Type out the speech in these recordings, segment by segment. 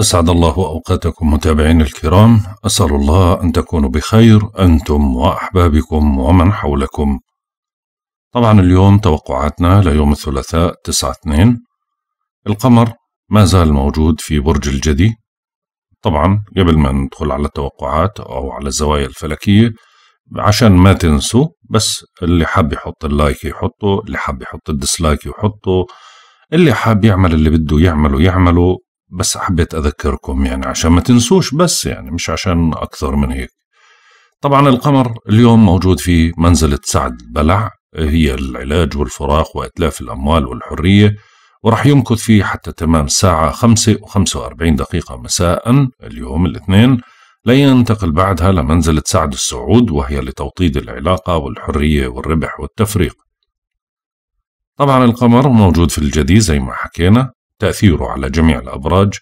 أسعد الله أوقاتكم متابعين الكرام أسأل الله أن تكونوا بخير أنتم وأحبابكم ومن حولكم طبعا اليوم توقعاتنا ليوم الثلاثاء تسعة اثنين القمر ما زال موجود في برج الجدي طبعا قبل ما ندخل على التوقعات أو على الزوايا الفلكية عشان ما تنسوا بس اللي حاب يحط اللايك يحطه اللي حاب يحط الديسلايك يحطه اللي حاب يعمل اللي بده يعمله يعمله بس حبيت أذكركم يعني عشان ما تنسوش بس يعني مش عشان أكثر من هيك طبعا القمر اليوم موجود في منزلة سعد بلع هي العلاج والفراق وإتلاف الأموال والحرية ورح يمكث فيه حتى تمام الساعة خمسة وخمسة وأربعين دقيقة مساء اليوم الاثنين لينتقل بعدها لمنزلة سعد السعود وهي لتوطيد العلاقة والحرية والربح والتفريق طبعا القمر موجود في الجدي زي ما حكينا تأثيره على جميع الأبراج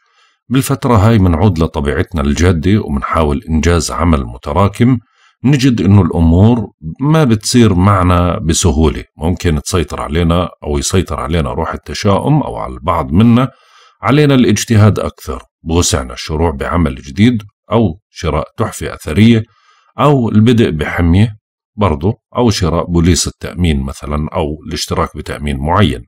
بالفترة هاي منعود لطبيعتنا الجادة ومنحاول إنجاز عمل متراكم نجد إنه الأمور ما بتصير معنا بسهولة ممكن تسيطر علينا أو يسيطر علينا روح التشاؤم أو على البعض منا علينا الاجتهاد أكثر بوسعنا الشروع بعمل جديد أو شراء تحفة أثرية أو البدء بحمية برضو أو شراء بوليس التأمين مثلا أو الاشتراك بتأمين معين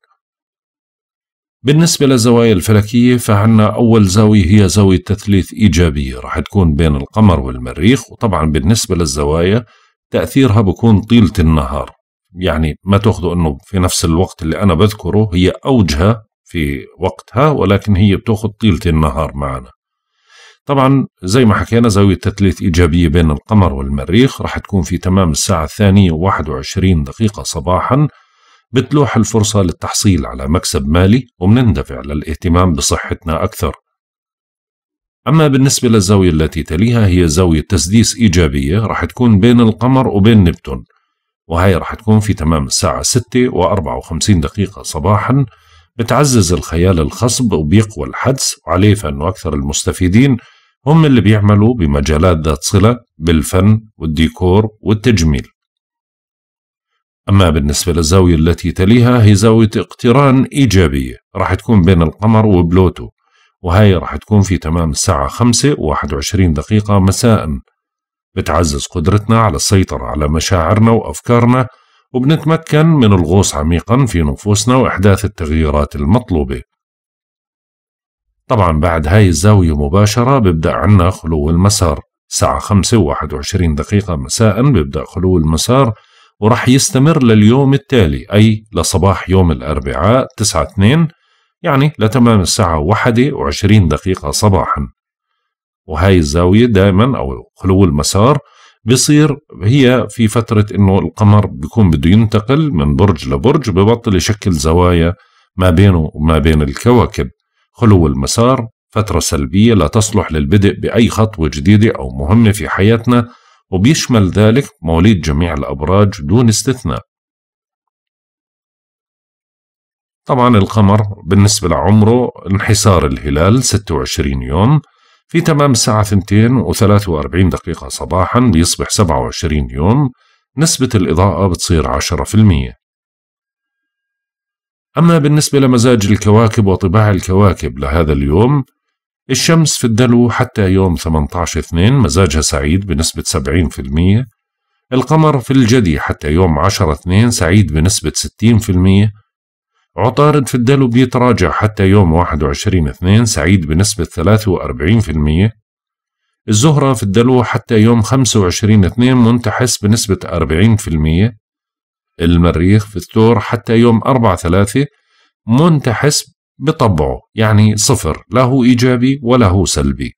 بالنسبة للزوايا الفلكية فعنا أول زاوية هي زاوية تثليث إيجابية رح تكون بين القمر والمريخ وطبعا بالنسبة للزوايا تأثيرها بكون طيلة النهار يعني ما تاخذوا أنه في نفس الوقت اللي أنا بذكره هي أوجها في وقتها ولكن هي بتاخذ طيلة النهار معنا طبعا زي ما حكينا زاوية تثليث إيجابية بين القمر والمريخ رح تكون في تمام الساعة و21 دقيقة صباحا بتلوح الفرصة للتحصيل على مكسب مالي ومنندفع للاهتمام بصحتنا أكثر أما بالنسبة للزاوية التي تليها هي زاوية تسديس إيجابية رح تكون بين القمر وبين نبتون وهي رح تكون في تمام الساعة 6 و54 دقيقة صباحا بتعزز الخيال الخصب وبيقوى الحدس وعليه فإنه أكثر المستفيدين هم اللي بيعملوا بمجالات ذات صلة بالفن والديكور والتجميل أما بالنسبة للزاوية التي تليها هي زاوية اقتران إيجابية راح تكون بين القمر وبلوتو وهي راح تكون في تمام الساعة 5 و21 دقيقة مساء بتعزز قدرتنا على السيطرة على مشاعرنا وأفكارنا وبنتمكن من الغوص عميقا في نفوسنا وإحداث التغييرات المطلوبة طبعا بعد هاي الزاوية مباشرة ببدأ عنا خلو المسار الساعة 5 و21 دقيقة مساء ببدأ خلو المسار وراح يستمر لليوم التالي أي لصباح يوم الأربعاء 9-2 يعني لتمام الساعة 1 و20 دقيقة صباحا وهاي الزاوية دائما أو خلو المسار بصير هي في فترة إنه القمر بيكون بده ينتقل من برج لبرج ببطل يشكل زوايا ما بينه وما بين الكواكب خلو المسار فترة سلبية لا تصلح للبدء بأي خطوة جديدة أو مهمة في حياتنا وبيشمل ذلك مواليد جميع الأبراج دون استثناء طبعا القمر بالنسبة لعمره انحسار الهلال 26 يوم في تمام الساعة 2 و 43 دقيقة صباحا بيصبح 27 يوم نسبة الإضاءة بتصير 10% أما بالنسبة لمزاج الكواكب وطباع الكواكب لهذا اليوم الشمس في الدلو حتى يوم 18/2 مزاجها سعيد بنسبة 70% القمر في الجدي حتى يوم 10/2 سعيد بنسبة 60% عطارد في الدلو بيتراجع حتى يوم 21/2 سعيد بنسبة 43% الزهرة في الدلو حتى يوم 25/2 منتحس بنسبة 40% المريخ في الثور حتى يوم 4/3 منتحس بطبعه يعني صفر لا هو إيجابي ولا هو سلبي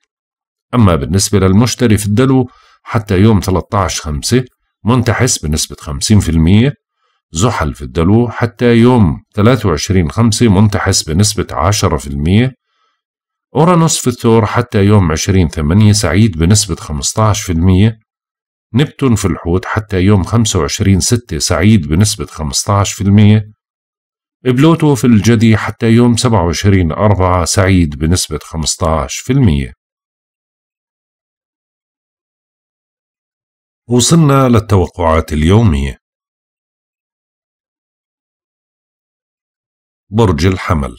أما بالنسبة للمشتري في الدلو حتى يوم 13/5 منتحس بنسبة 50% زحل في الدلو حتى يوم 23/5 منتحس بنسبة 10% أورانوس في الثور حتى يوم 20/8 سعيد بنسبة 15% نبتون في الحوت حتى يوم 25/6 سعيد بنسبة بلوتو في الجدي حتى يوم 27 أربعة سعيد بنسبة 15% وصلنا للتوقعات اليومية برج الحمل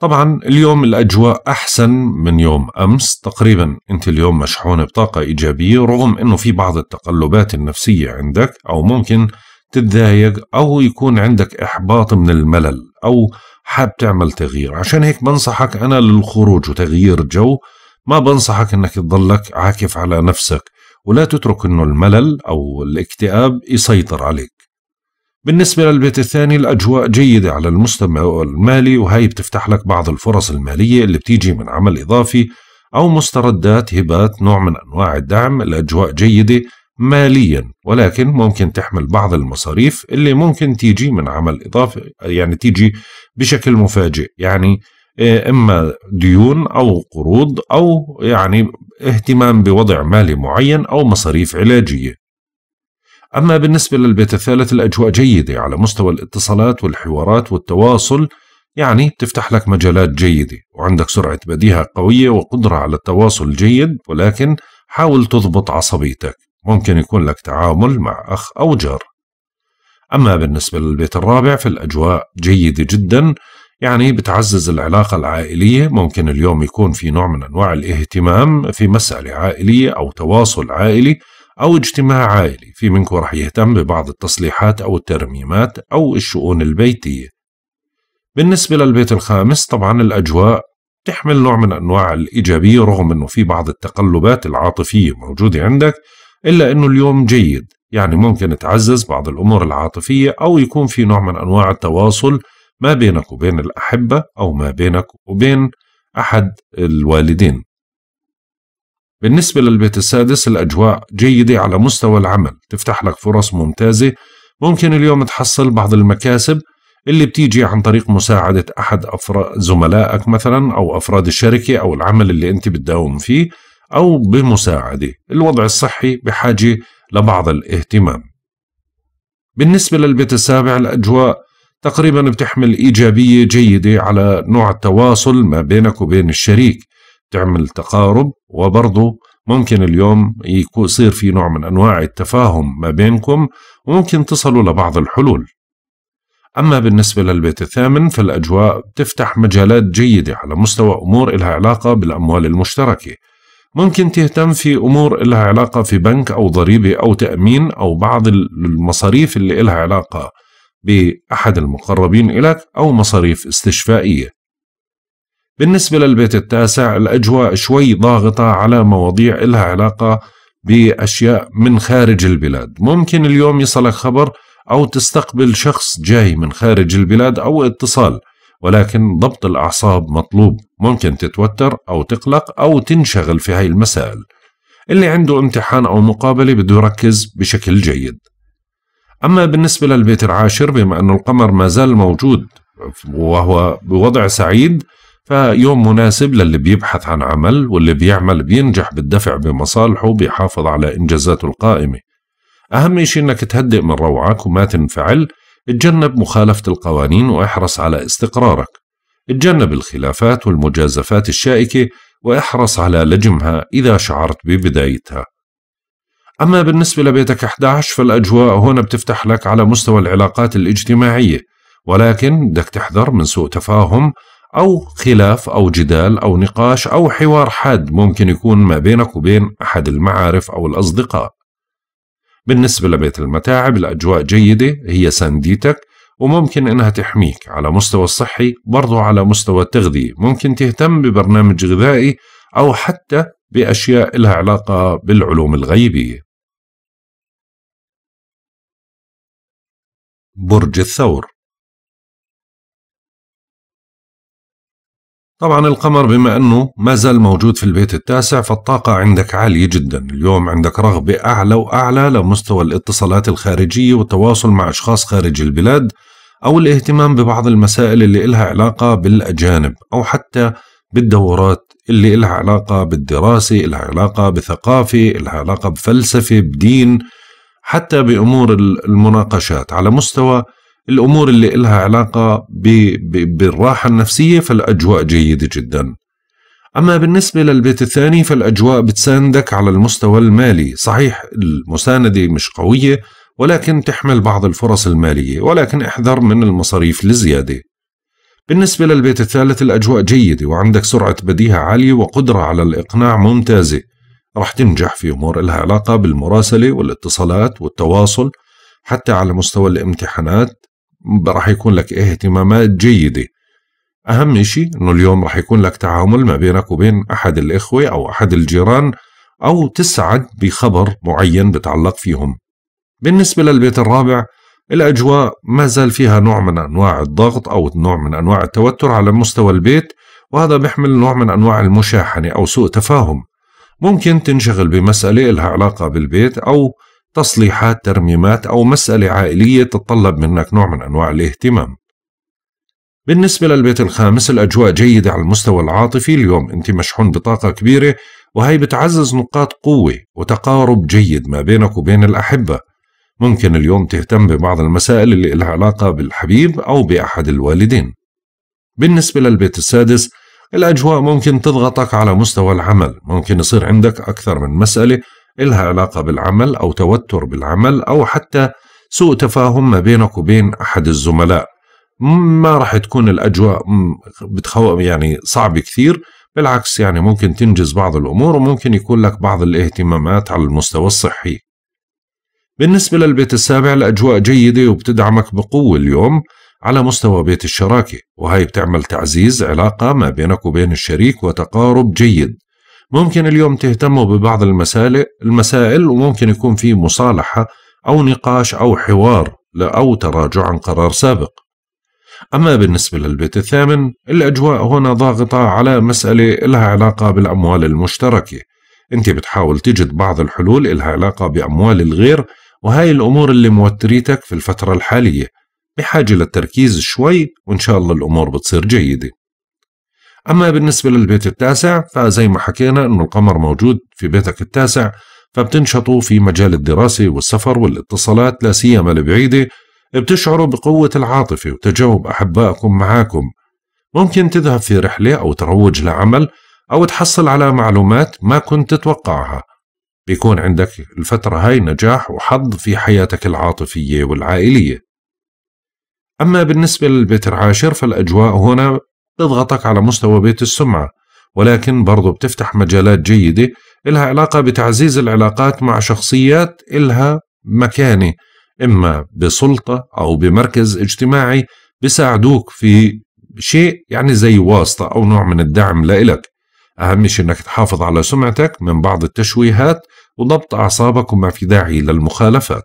طبعا اليوم الأجواء أحسن من يوم أمس تقريبا أنت اليوم مشحونة بطاقة إيجابية رغم أنه في بعض التقلبات النفسية عندك أو ممكن تتضايق أو يكون عندك إحباط من الملل أو حاب تعمل تغيير عشان هيك بنصحك أنا للخروج وتغيير جو ما بنصحك أنك تضلك عاكف على نفسك ولا تترك أنه الملل أو الاكتئاب يسيطر عليك بالنسبة للبيت الثاني الأجواء جيدة على المستوى المالي وهي بتفتح لك بعض الفرص المالية اللي بتيجي من عمل إضافي أو مستردات هبات نوع من أنواع الدعم الأجواء جيدة ماليا ولكن ممكن تحمل بعض المصاريف اللي ممكن تيجي من عمل إضافي يعني تيجي بشكل مفاجئ يعني آه، إما ديون أو قروض أو يعني اهتمام بوضع مالي معين أو مصاريف علاجية أما بالنسبة للبيت الثالث الأجواء جيدة على مستوى الاتصالات والحوارات والتواصل يعني تفتح لك مجالات جيدة وعندك سرعة بديهة قوية وقدرة على التواصل جيد ولكن حاول تضبط عصبيتك ممكن يكون لك تعامل مع أخ أو جار أما بالنسبة للبيت الرابع فالأجواء جيدة جدا يعني بتعزز العلاقة العائلية ممكن اليوم يكون في نوع من أنواع الاهتمام في مسألة عائلية أو تواصل عائلي أو اجتماع عائلي في منكم رح يهتم ببعض التصليحات أو الترميمات أو الشؤون البيتية بالنسبة للبيت الخامس طبعا الأجواء تحمل نوع من أنواع الإيجابية رغم أنه في بعض التقلبات العاطفية موجودة عندك إلا أنه اليوم جيد يعني ممكن تعزز بعض الأمور العاطفية أو يكون في نوع من أنواع التواصل ما بينك وبين الأحبة أو ما بينك وبين أحد الوالدين بالنسبة للبيت السادس الأجواء جيدة على مستوى العمل تفتح لك فرص ممتازة ممكن اليوم تحصل بعض المكاسب اللي بتيجي عن طريق مساعدة أحد أفراد زملائك مثلا أو أفراد الشركة أو العمل اللي أنت بتداوم فيه أو بمساعدة الوضع الصحي بحاجة لبعض الاهتمام بالنسبة للبيت السابع الأجواء تقريبا بتحمل إيجابية جيدة على نوع التواصل ما بينك وبين الشريك تعمل تقارب وبرضه ممكن اليوم يصير في نوع من أنواع التفاهم ما بينكم وممكن تصلوا لبعض الحلول أما بالنسبة للبيت الثامن فالأجواء بتفتح مجالات جيدة على مستوى أمور إلها علاقة بالأموال المشتركة ممكن تهتم في أمور إلها علاقة في بنك أو ضريبة أو تأمين أو بعض المصاريف اللي إلها علاقة بأحد المقربين إلك أو مصاريف استشفائية بالنسبة للبيت التاسع الأجواء شوي ضاغطة على مواضيع إلها علاقة بأشياء من خارج البلاد ممكن اليوم يصلك خبر أو تستقبل شخص جاي من خارج البلاد أو اتصال ولكن ضبط الأعصاب مطلوب ممكن تتوتر أو تقلق أو تنشغل في هاي المسائل اللي عنده امتحان أو مقابلة بده يركز بشكل جيد أما بالنسبة للبيت العاشر بما أنه القمر ما زال موجود وهو بوضع سعيد فيوم مناسب للي بيبحث عن عمل واللي بيعمل بينجح بالدفع بمصالحه وبيحافظ على إنجازاته القائمة أهم شيء إنك تهدئ من روعك وما تنفعل اتجنب مخالفة القوانين واحرص على استقرارك اتجنب الخلافات والمجازفات الشائكة واحرص على لجمها إذا شعرت ببدايتها أما بالنسبة لبيتك 11 فالأجواء هنا بتفتح لك على مستوى العلاقات الاجتماعية ولكن بدك تحذر من سوء تفاهم أو خلاف أو جدال أو نقاش أو حوار حاد ممكن يكون ما بينك وبين أحد المعارف أو الأصدقاء بالنسبة لبيت المتاعب الأجواء جيدة هي سنديتك وممكن إنها تحميك على مستوى الصحي برضو على مستوى التغذية ممكن تهتم ببرنامج غذائي أو حتى بأشياء لها علاقة بالعلوم الغيبية برج الثور طبعا القمر بما أنه ما زال موجود في البيت التاسع فالطاقة عندك عالية جدا اليوم عندك رغبة أعلى وأعلى لمستوى الاتصالات الخارجية والتواصل مع أشخاص خارج البلاد أو الاهتمام ببعض المسائل اللي إلها علاقة بالأجانب أو حتى بالدورات اللي إلها علاقة بالدراسة إلها علاقة بثقافة إلها علاقة بفلسفة بدين حتى بأمور المناقشات على مستوى الأمور اللي لها علاقة بالراحة النفسية فالأجواء جيدة جدا أما بالنسبة للبيت الثاني فالأجواء بتساندك على المستوى المالي صحيح المساندة مش قوية ولكن تحمل بعض الفرص المالية ولكن احذر من المصاريف الزيادة بالنسبة للبيت الثالث الأجواء جيدة وعندك سرعة بديهة عالية وقدرة على الإقناع ممتازة رح تنجح في أمور لها علاقة بالمراسلة والاتصالات والتواصل حتى على مستوى الامتحانات راح يكون لك اهتمامات جيدة أهم شيء أنه اليوم راح يكون لك تعامل ما بينك وبين أحد الإخوة أو أحد الجيران أو تسعد بخبر معين بتعلق فيهم بالنسبة للبيت الرابع الأجواء ما زال فيها نوع من أنواع الضغط أو نوع من أنواع التوتر على مستوى البيت وهذا بيحمل نوع من أنواع المشاحنة أو سوء تفاهم ممكن تنشغل بمسألة لها علاقة بالبيت أو تصليحات ترميمات أو مسألة عائلية تتطلب منك نوع من أنواع الاهتمام بالنسبة للبيت الخامس الأجواء جيدة على المستوى العاطفي اليوم أنت مشحون بطاقة كبيرة وهي بتعزز نقاط قوة وتقارب جيد ما بينك وبين الأحبة ممكن اليوم تهتم ببعض المسائل اللي لها علاقة بالحبيب أو بأحد الوالدين بالنسبة للبيت السادس الأجواء ممكن تضغطك على مستوى العمل ممكن يصير عندك أكثر من مسألة إلها علاقة بالعمل أو توتر بالعمل أو حتى سوء تفاهم ما بينك وبين أحد الزملاء ما راح تكون الأجواء بتخو يعني صعب كثير بالعكس يعني ممكن تنجز بعض الأمور وممكن يكون لك بعض الاهتمامات على المستوى الصحي بالنسبة للبيت السابع الأجواء جيدة وبتدعمك بقوة اليوم على مستوى بيت الشراكة وهي بتعمل تعزيز علاقة ما بينك وبين الشريك وتقارب جيد ممكن اليوم تهتموا ببعض المسائل المسائل وممكن يكون في مصالحة أو نقاش أو حوار أو تراجع عن قرار سابق أما بالنسبة للبيت الثامن الأجواء هنا ضاغطة على مسألة لها علاقة بالأموال المشتركة أنت بتحاول تجد بعض الحلول لها علاقة بأموال الغير وهاي الأمور اللي موتريتك في الفترة الحالية بحاجة للتركيز شوي وإن شاء الله الأمور بتصير جيدة أما بالنسبة للبيت التاسع فزي ما حكينا أنه القمر موجود في بيتك التاسع فبتنشطوا في مجال الدراسة والسفر والاتصالات لا سيما البعيدة بتشعروا بقوة العاطفة وتجاوب أحبائكم معاكم ممكن تذهب في رحلة أو تروج لعمل أو تحصل على معلومات ما كنت تتوقعها بيكون عندك الفترة هاي نجاح وحظ في حياتك العاطفية والعائلية أما بالنسبة للبيت العاشر فالأجواء هنا بتضغطك على مستوى بيت السمعة ولكن برضو بتفتح مجالات جيدة إلها علاقة بتعزيز العلاقات مع شخصيات إلها مكانة إما بسلطة أو بمركز اجتماعي بساعدوك في شيء يعني زي واسطة أو نوع من الدعم لإلك أهم شيء أنك تحافظ على سمعتك من بعض التشويهات وضبط أعصابك وما في داعي للمخالفات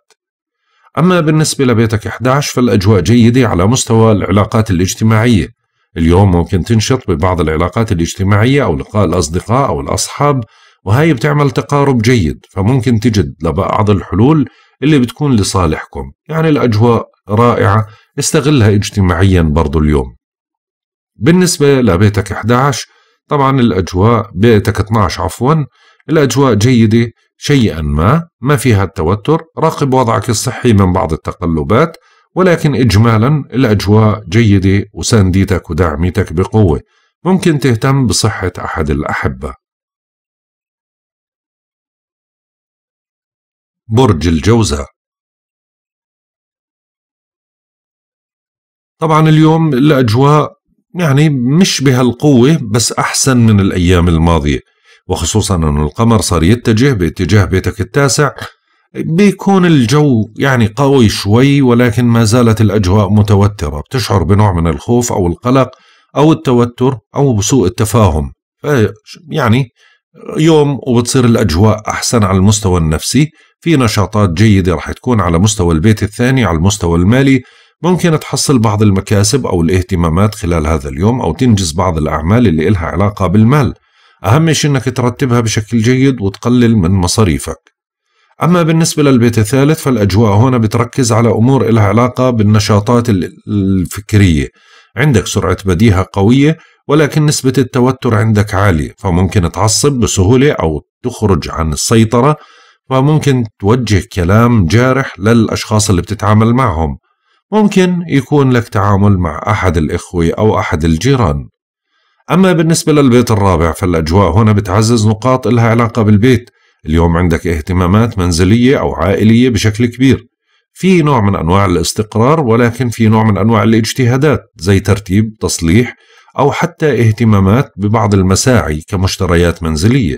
أما بالنسبة لبيتك 11 فالأجواء جيدة على مستوى العلاقات الاجتماعية اليوم ممكن تنشط ببعض العلاقات الاجتماعية أو لقاء الأصدقاء أو الأصحاب وهي بتعمل تقارب جيد فممكن تجد لبعض الحلول اللي بتكون لصالحكم يعني الأجواء رائعة استغلها اجتماعيا برضو اليوم بالنسبة لبيتك 11 طبعا الأجواء بيتك 12 عفوا الأجواء جيدة شيئا ما ما فيها التوتر راقب وضعك الصحي من بعض التقلبات ولكن إجمالا الأجواء جيدة وسانديتك وداعميتك بقوة ممكن تهتم بصحة أحد الأحبة برج الجوزاء طبعا اليوم الأجواء يعني مش بهالقوة بس أحسن من الأيام الماضية وخصوصا أن القمر صار يتجه باتجاه بيتك التاسع بيكون الجو يعني قوي شوي ولكن ما زالت الأجواء متوترة بتشعر بنوع من الخوف أو القلق أو التوتر أو سوء التفاهم يعني يوم وبتصير الأجواء أحسن على المستوى النفسي في نشاطات جيدة رح تكون على مستوى البيت الثاني على المستوى المالي ممكن تحصل بعض المكاسب أو الاهتمامات خلال هذا اليوم أو تنجز بعض الأعمال اللي إلها علاقة بالمال أهم شيء أنك ترتبها بشكل جيد وتقلل من مصاريفك أما بالنسبة للبيت الثالث فالأجواء هنا بتركز على أمور إلها علاقة بالنشاطات الفكرية عندك سرعة بديهة قوية ولكن نسبة التوتر عندك عالية فممكن تعصب بسهولة أو تخرج عن السيطرة فممكن توجه كلام جارح للأشخاص اللي بتتعامل معهم ممكن يكون لك تعامل مع أحد الإخوة أو أحد الجيران أما بالنسبة للبيت الرابع فالأجواء هنا بتعزز نقاط إلها علاقة بالبيت اليوم عندك اهتمامات منزلية أو عائلية بشكل كبير في نوع من أنواع الاستقرار ولكن في نوع من أنواع الاجتهادات زي ترتيب تصليح أو حتى اهتمامات ببعض المساعي كمشتريات منزلية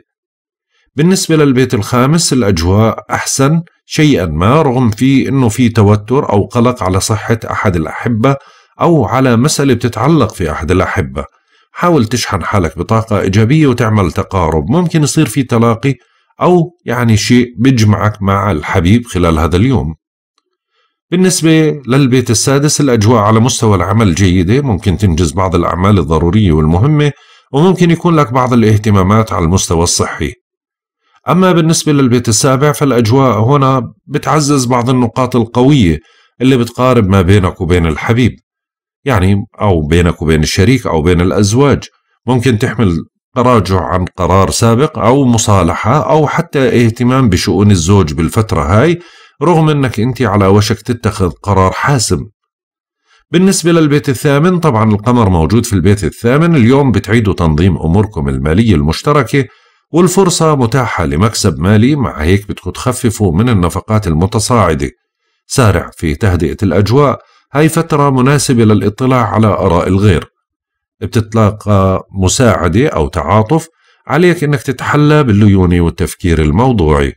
بالنسبة للبيت الخامس الأجواء أحسن شيئا ما رغم في أنه في توتر أو قلق على صحة أحد الأحبة أو على مسألة بتتعلق في أحد الأحبة حاول تشحن حالك بطاقة إيجابية وتعمل تقارب ممكن يصير في تلاقي أو يعني شيء بيجمعك مع الحبيب خلال هذا اليوم بالنسبة للبيت السادس الأجواء على مستوى العمل جيدة ممكن تنجز بعض الأعمال الضرورية والمهمة وممكن يكون لك بعض الاهتمامات على المستوى الصحي أما بالنسبة للبيت السابع فالأجواء هنا بتعزز بعض النقاط القوية اللي بتقارب ما بينك وبين الحبيب يعني أو بينك وبين الشريك أو بين الأزواج ممكن تحمل تراجع عن قرار سابق أو مصالحة أو حتى اهتمام بشؤون الزوج بالفترة هاي رغم أنك أنت على وشك تتخذ قرار حاسم بالنسبة للبيت الثامن طبعا القمر موجود في البيت الثامن اليوم بتعيدوا تنظيم أموركم المالية المشتركة والفرصة متاحة لمكسب مالي مع هيك بدكم تخففوا من النفقات المتصاعدة سارع في تهدئة الأجواء هاي فترة مناسبة للاطلاع على آراء الغير بتتلاقى مساعدة أو تعاطف عليك أنك تتحلى بالليونة والتفكير الموضوعي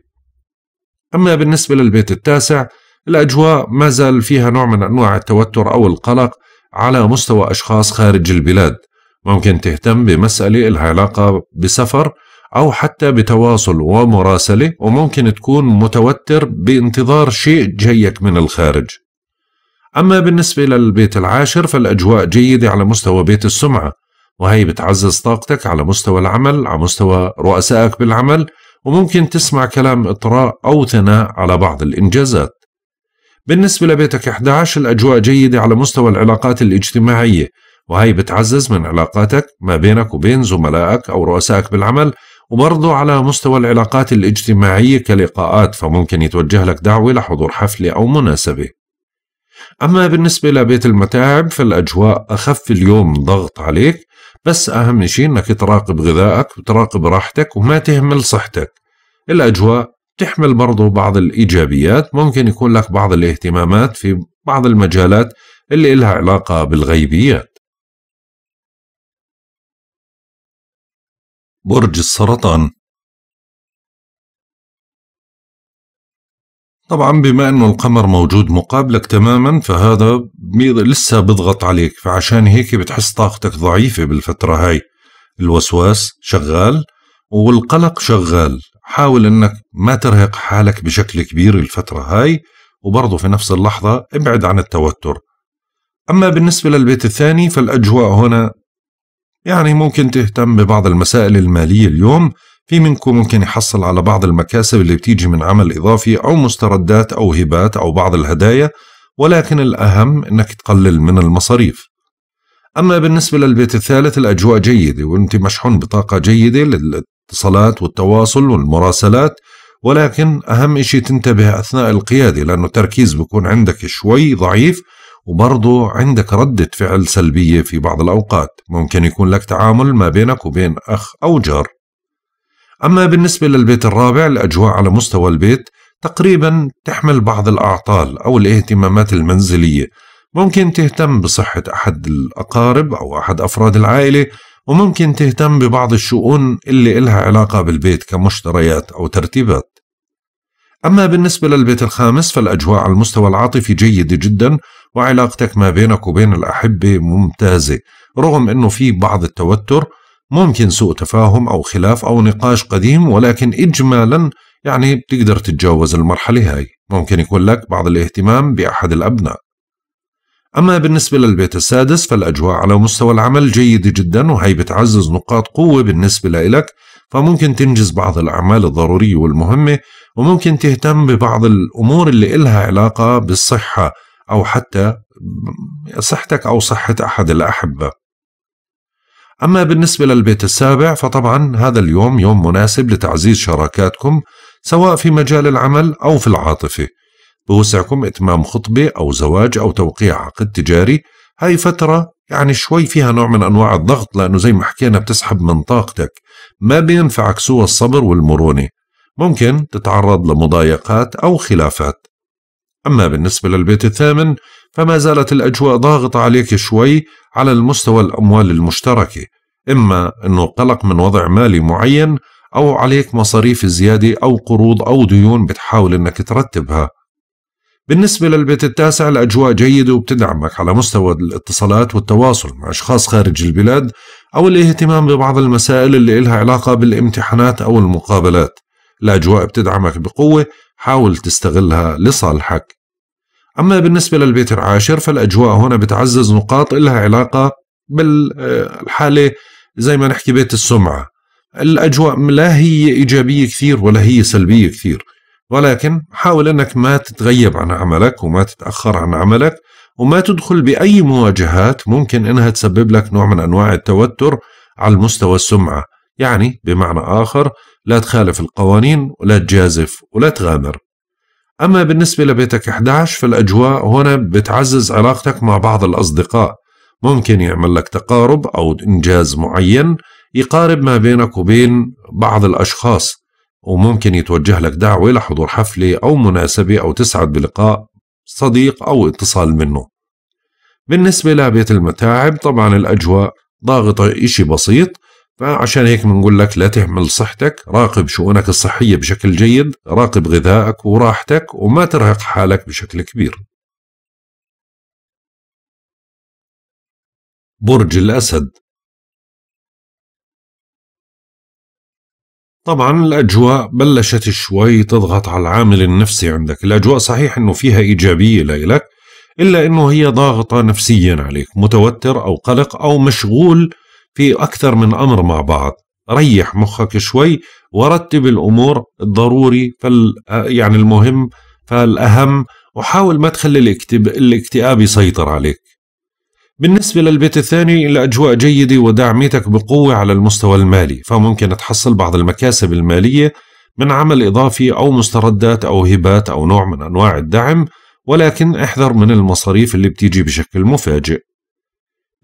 أما بالنسبة للبيت التاسع الأجواء ما زال فيها نوع من أنواع التوتر أو القلق على مستوى أشخاص خارج البلاد ممكن تهتم بمسألة لها علاقة بسفر أو حتى بتواصل ومراسلة وممكن تكون متوتر بانتظار شيء جايك من الخارج أما بالنسبة للبيت العاشر فالأجواء جيدة على مستوى بيت السمعة وهي بتعزز طاقتك على مستوى العمل على مستوى رؤسائك بالعمل وممكن تسمع كلام إطراء أو ثناء على بعض الإنجازات بالنسبة لبيتك 11 الأجواء جيدة على مستوى العلاقات الاجتماعية وهي بتعزز من علاقاتك ما بينك وبين زملائك أو رؤسائك بالعمل وبرضه على مستوى العلاقات الاجتماعية كلقاءات فممكن يتوجه لك دعوة لحضور حفلة أو مناسبة أما بالنسبة لبيت المتاعب فالأجواء أخف اليوم ضغط عليك بس أهم شيء أنك تراقب غذائك وتراقب راحتك وما تهمل صحتك الأجواء تحمل برضو بعض الإيجابيات ممكن يكون لك بعض الاهتمامات في بعض المجالات اللي إلها علاقة بالغيبيات برج السرطان طبعا بما انه القمر موجود مقابلك تماما فهذا لسه بضغط عليك فعشان هيك بتحس طاقتك ضعيفة بالفترة هاي الوسواس شغال والقلق شغال حاول انك ما ترهق حالك بشكل كبير الفترة هاي وبرضه في نفس اللحظة ابعد عن التوتر أما بالنسبة للبيت الثاني فالأجواء هنا يعني ممكن تهتم ببعض المسائل المالية اليوم في منكم ممكن يحصل على بعض المكاسب اللي بتيجي من عمل إضافي أو مستردات أو هبات أو بعض الهدايا ولكن الأهم أنك تقلل من المصاريف أما بالنسبة للبيت الثالث الأجواء جيدة وأنت مشحون بطاقة جيدة للاتصالات والتواصل والمراسلات ولكن أهم شيء تنتبه أثناء القيادة لأنه التركيز بيكون عندك شوي ضعيف وبرضه عندك ردة فعل سلبية في بعض الأوقات ممكن يكون لك تعامل ما بينك وبين أخ أو جار أما بالنسبة للبيت الرابع الأجواء على مستوى البيت تقريبا تحمل بعض الأعطال أو الاهتمامات المنزلية ممكن تهتم بصحة أحد الأقارب أو أحد أفراد العائلة وممكن تهتم ببعض الشؤون اللي إلها علاقة بالبيت كمشتريات أو ترتيبات أما بالنسبة للبيت الخامس فالأجواء على المستوى العاطفي جيدة جدا وعلاقتك ما بينك وبين الأحبة ممتازة رغم أنه في بعض التوتر ممكن سوء تفاهم أو خلاف أو نقاش قديم ولكن إجمالا يعني بتقدر تتجاوز المرحلة هاي ممكن يكون لك بعض الاهتمام بأحد الأبناء أما بالنسبة للبيت السادس فالأجواء على مستوى العمل جيدة جدا وهي بتعزز نقاط قوة بالنسبة لإلك فممكن تنجز بعض الأعمال الضرورية والمهمة وممكن تهتم ببعض الأمور اللي إلها علاقة بالصحة أو حتى صحتك أو صحة أحد الأحبة أما بالنسبة للبيت السابع فطبعا هذا اليوم يوم مناسب لتعزيز شراكاتكم سواء في مجال العمل أو في العاطفة بوسعكم إتمام خطبة أو زواج أو توقيع عقد تجاري هاي فترة يعني شوي فيها نوع من أنواع الضغط لأنه زي ما حكينا بتسحب من طاقتك ما بينفعك سوى الصبر والمرونة ممكن تتعرض لمضايقات أو خلافات أما بالنسبة للبيت الثامن فما زالت الأجواء ضاغطة عليك شوي على المستوى الأموال المشتركة إما أنه قلق من وضع مالي معين أو عليك مصاريف زيادة أو قروض أو ديون بتحاول أنك ترتبها بالنسبة للبيت التاسع الأجواء جيدة وبتدعمك على مستوى الاتصالات والتواصل مع أشخاص خارج البلاد أو الاهتمام ببعض المسائل اللي إلها علاقة بالامتحانات أو المقابلات الأجواء بتدعمك بقوة حاول تستغلها لصالحك أما بالنسبة للبيت العاشر فالأجواء هنا بتعزز نقاط إلها علاقة بالحالة زي ما نحكي بيت السمعة الأجواء لا هي إيجابية كثير ولا هي سلبية كثير ولكن حاول أنك ما تتغيب عن عملك وما تتأخر عن عملك وما تدخل بأي مواجهات ممكن أنها تسبب لك نوع من أنواع التوتر على المستوى السمعة يعني بمعنى آخر لا تخالف القوانين ولا تجازف ولا تغامر أما بالنسبة لبيتك 11 فالأجواء هنا بتعزز علاقتك مع بعض الأصدقاء ممكن يعمل لك تقارب أو إنجاز معين يقارب ما بينك وبين بعض الأشخاص وممكن يتوجه لك دعوة لحضور حفلة أو مناسبة أو تسعد بلقاء صديق أو اتصال منه بالنسبة لبيت المتاعب طبعا الأجواء ضاغطة إشي بسيط فعشان هيك بنقول لك لا تهمل صحتك راقب شؤونك الصحية بشكل جيد راقب غذائك وراحتك وما ترهق حالك بشكل كبير برج الأسد طبعا الأجواء بلشت شوي تضغط على العامل النفسي عندك الأجواء صحيح أنه فيها إيجابية لإلك إلا أنه هي ضاغطة نفسيا عليك متوتر أو قلق أو مشغول في أكثر من أمر مع بعض ريح مخك شوي ورتب الأمور الضروري فال يعني المهم فالأهم وحاول ما تخلي الاكتب... الاكتئاب يسيطر عليك بالنسبة للبيت الثاني الأجواء جيدة ودعمتك بقوة على المستوى المالي فممكن تحصل بعض المكاسب المالية من عمل إضافي أو مستردات أو هبات أو نوع من أنواع الدعم ولكن احذر من المصاريف اللي بتيجي بشكل مفاجئ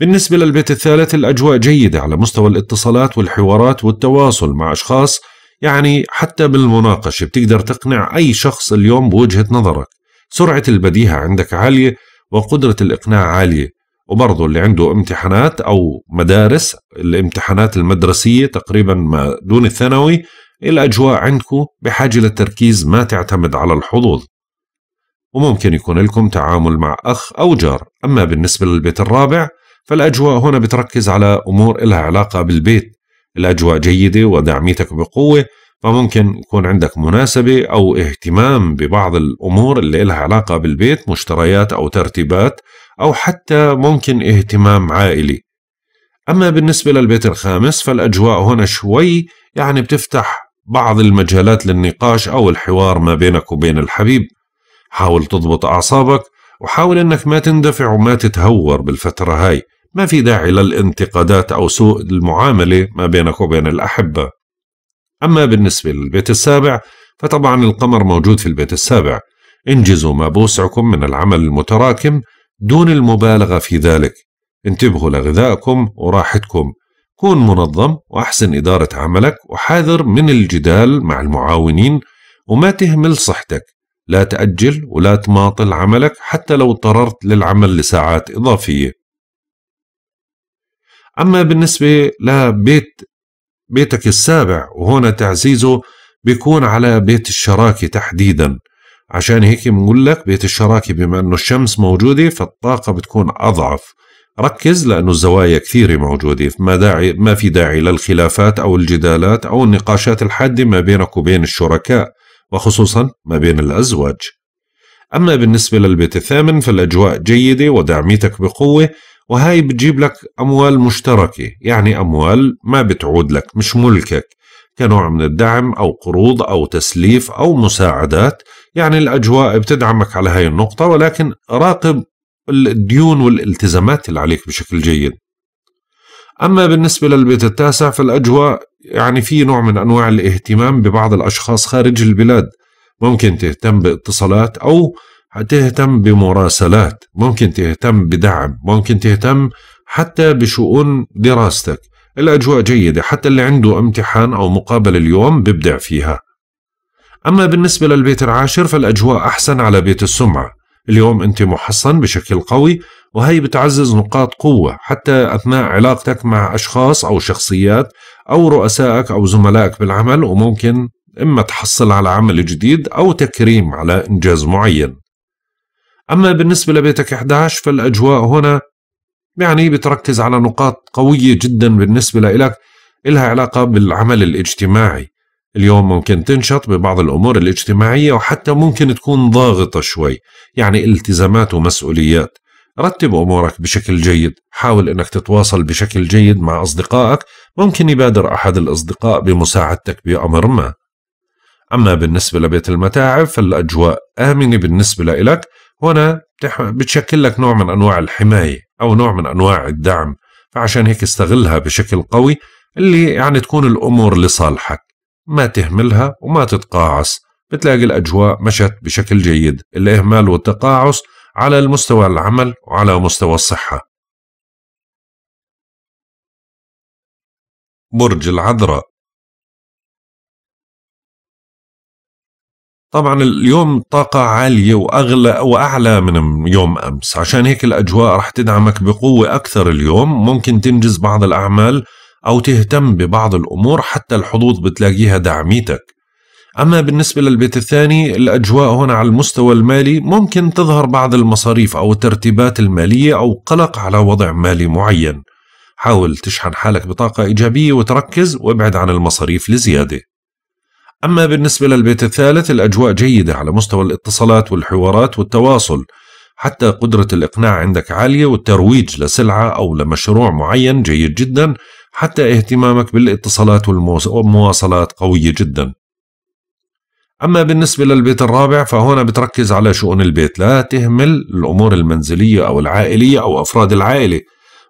بالنسبة للبيت الثالث الأجواء جيدة على مستوى الاتصالات والحوارات والتواصل مع أشخاص يعني حتى بالمناقشة بتقدر تقنع أي شخص اليوم بوجهة نظرك سرعة البديهة عندك عالية وقدرة الإقناع عالية وبرضه اللي عنده امتحانات أو مدارس الامتحانات المدرسية تقريبا ما دون الثانوي الأجواء عندكم بحاجة للتركيز ما تعتمد على الحظوظ وممكن يكون لكم تعامل مع أخ أو جار أما بالنسبة للبيت الرابع فالأجواء هنا بتركز على أمور إلها علاقة بالبيت الأجواء جيدة ودعميتك بقوة فممكن يكون عندك مناسبة أو اهتمام ببعض الأمور اللي إلها علاقة بالبيت مشتريات أو ترتيبات أو حتى ممكن اهتمام عائلي أما بالنسبة للبيت الخامس فالأجواء هنا شوي يعني بتفتح بعض المجالات للنقاش أو الحوار ما بينك وبين الحبيب حاول تضبط أعصابك وحاول أنك ما تندفع وما تتهور بالفترة هاي ما في داعي للانتقادات أو سوء المعاملة ما بينك وبين الأحبة أما بالنسبة للبيت السابع فطبعا القمر موجود في البيت السابع انجزوا ما بوسعكم من العمل المتراكم دون المبالغة في ذلك انتبهوا لغذائكم وراحتكم كون منظم وأحسن إدارة عملك وحاذر من الجدال مع المعاونين وما تهمل صحتك لا تأجل ولا تماطل عملك حتى لو اضطررت للعمل لساعات إضافية أما بالنسبة لبيت بيتك السابع وهنا تعزيزه بيكون على بيت الشراكة تحديدا عشان هيك بنقول لك بيت الشراكة بما أنه الشمس موجودة فالطاقة بتكون أضعف ركز لأنه الزوايا كثيرة موجودة ما, داعي ما في داعي للخلافات أو الجدالات أو النقاشات الحادة ما بينك وبين الشركاء وخصوصا ما بين الأزواج أما بالنسبة للبيت الثامن فالأجواء جيدة ودعميتك بقوة وهي بتجيب لك أموال مشتركة يعني أموال ما بتعود لك مش ملكك كنوع من الدعم أو قروض أو تسليف أو مساعدات يعني الأجواء بتدعمك على هاي النقطة ولكن راقب الديون والالتزامات اللي عليك بشكل جيد أما بالنسبة للبيت التاسع فالأجواء يعني في نوع من أنواع الاهتمام ببعض الأشخاص خارج البلاد ممكن تهتم باتصالات أو آه، تهتم بمراسلات ممكن تهتم بدعم ممكن تهتم حتى بشؤون دراستك الأجواء جيدة حتى اللي عنده امتحان أو مقابلة اليوم ببدع فيها أما بالنسبة للبيت العاشر فالأجواء أحسن على بيت السمعة اليوم أنت محصن بشكل قوي وهي بتعزز نقاط قوة حتى أثناء علاقتك مع أشخاص أو شخصيات أو رؤسائك أو زملائك بالعمل وممكن إما تحصل على عمل جديد أو تكريم على إنجاز معين أما بالنسبة لبيتك 11 فالأجواء هنا يعني بتركز على نقاط قوية جدا بالنسبة لإلك إلها علاقة بالعمل الاجتماعي اليوم ممكن تنشط ببعض الأمور الاجتماعية وحتى ممكن تكون ضاغطة شوي يعني التزامات ومسؤوليات رتب أمورك بشكل جيد حاول أنك تتواصل بشكل جيد مع أصدقائك ممكن يبادر أحد الأصدقاء بمساعدتك بأمر ما أما بالنسبة لبيت المتاعب فالأجواء آمنة بالنسبة لك هنا بتشكل لك نوع من أنواع الحماية أو نوع من أنواع الدعم فعشان هيك استغلها بشكل قوي اللي يعني تكون الأمور لصالحك ما تهملها وما تتقاعس بتلاقي الأجواء مشت بشكل جيد الإهمال والتقاعس على المستوى العمل وعلى مستوى الصحة برج العذراء طبعا اليوم الطاقة عالية وأغلى وأعلى من يوم أمس عشان هيك الأجواء رح تدعمك بقوة أكثر اليوم ممكن تنجز بعض الأعمال أو تهتم ببعض الأمور حتى الحظوظ بتلاقيها دعميتك أما بالنسبة للبيت الثاني الأجواء هنا على المستوى المالي ممكن تظهر بعض المصاريف أو الترتيبات المالية أو قلق على وضع مالي معين حاول تشحن حالك بطاقة إيجابية وتركز وابعد عن المصاريف لزيادة أما بالنسبة للبيت الثالث الأجواء جيدة على مستوى الاتصالات والحوارات والتواصل حتى قدرة الإقناع عندك عالية والترويج لسلعة أو لمشروع معين جيد جدا حتى اهتمامك بالاتصالات والمواصلات قوية جدا أما بالنسبة للبيت الرابع فهنا بتركز على شؤون البيت لا تهمل الأمور المنزلية أو العائلية أو أفراد العائلة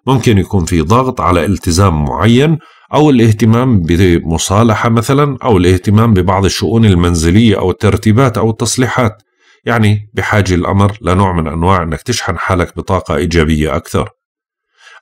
ممكن يكون في ضغط على التزام معين أو الاهتمام بمصالحة مثلا أو الاهتمام ببعض الشؤون المنزلية أو الترتيبات أو التصليحات يعني بحاجة الأمر لنوع من أنواع أنك تشحن حالك بطاقة إيجابية أكثر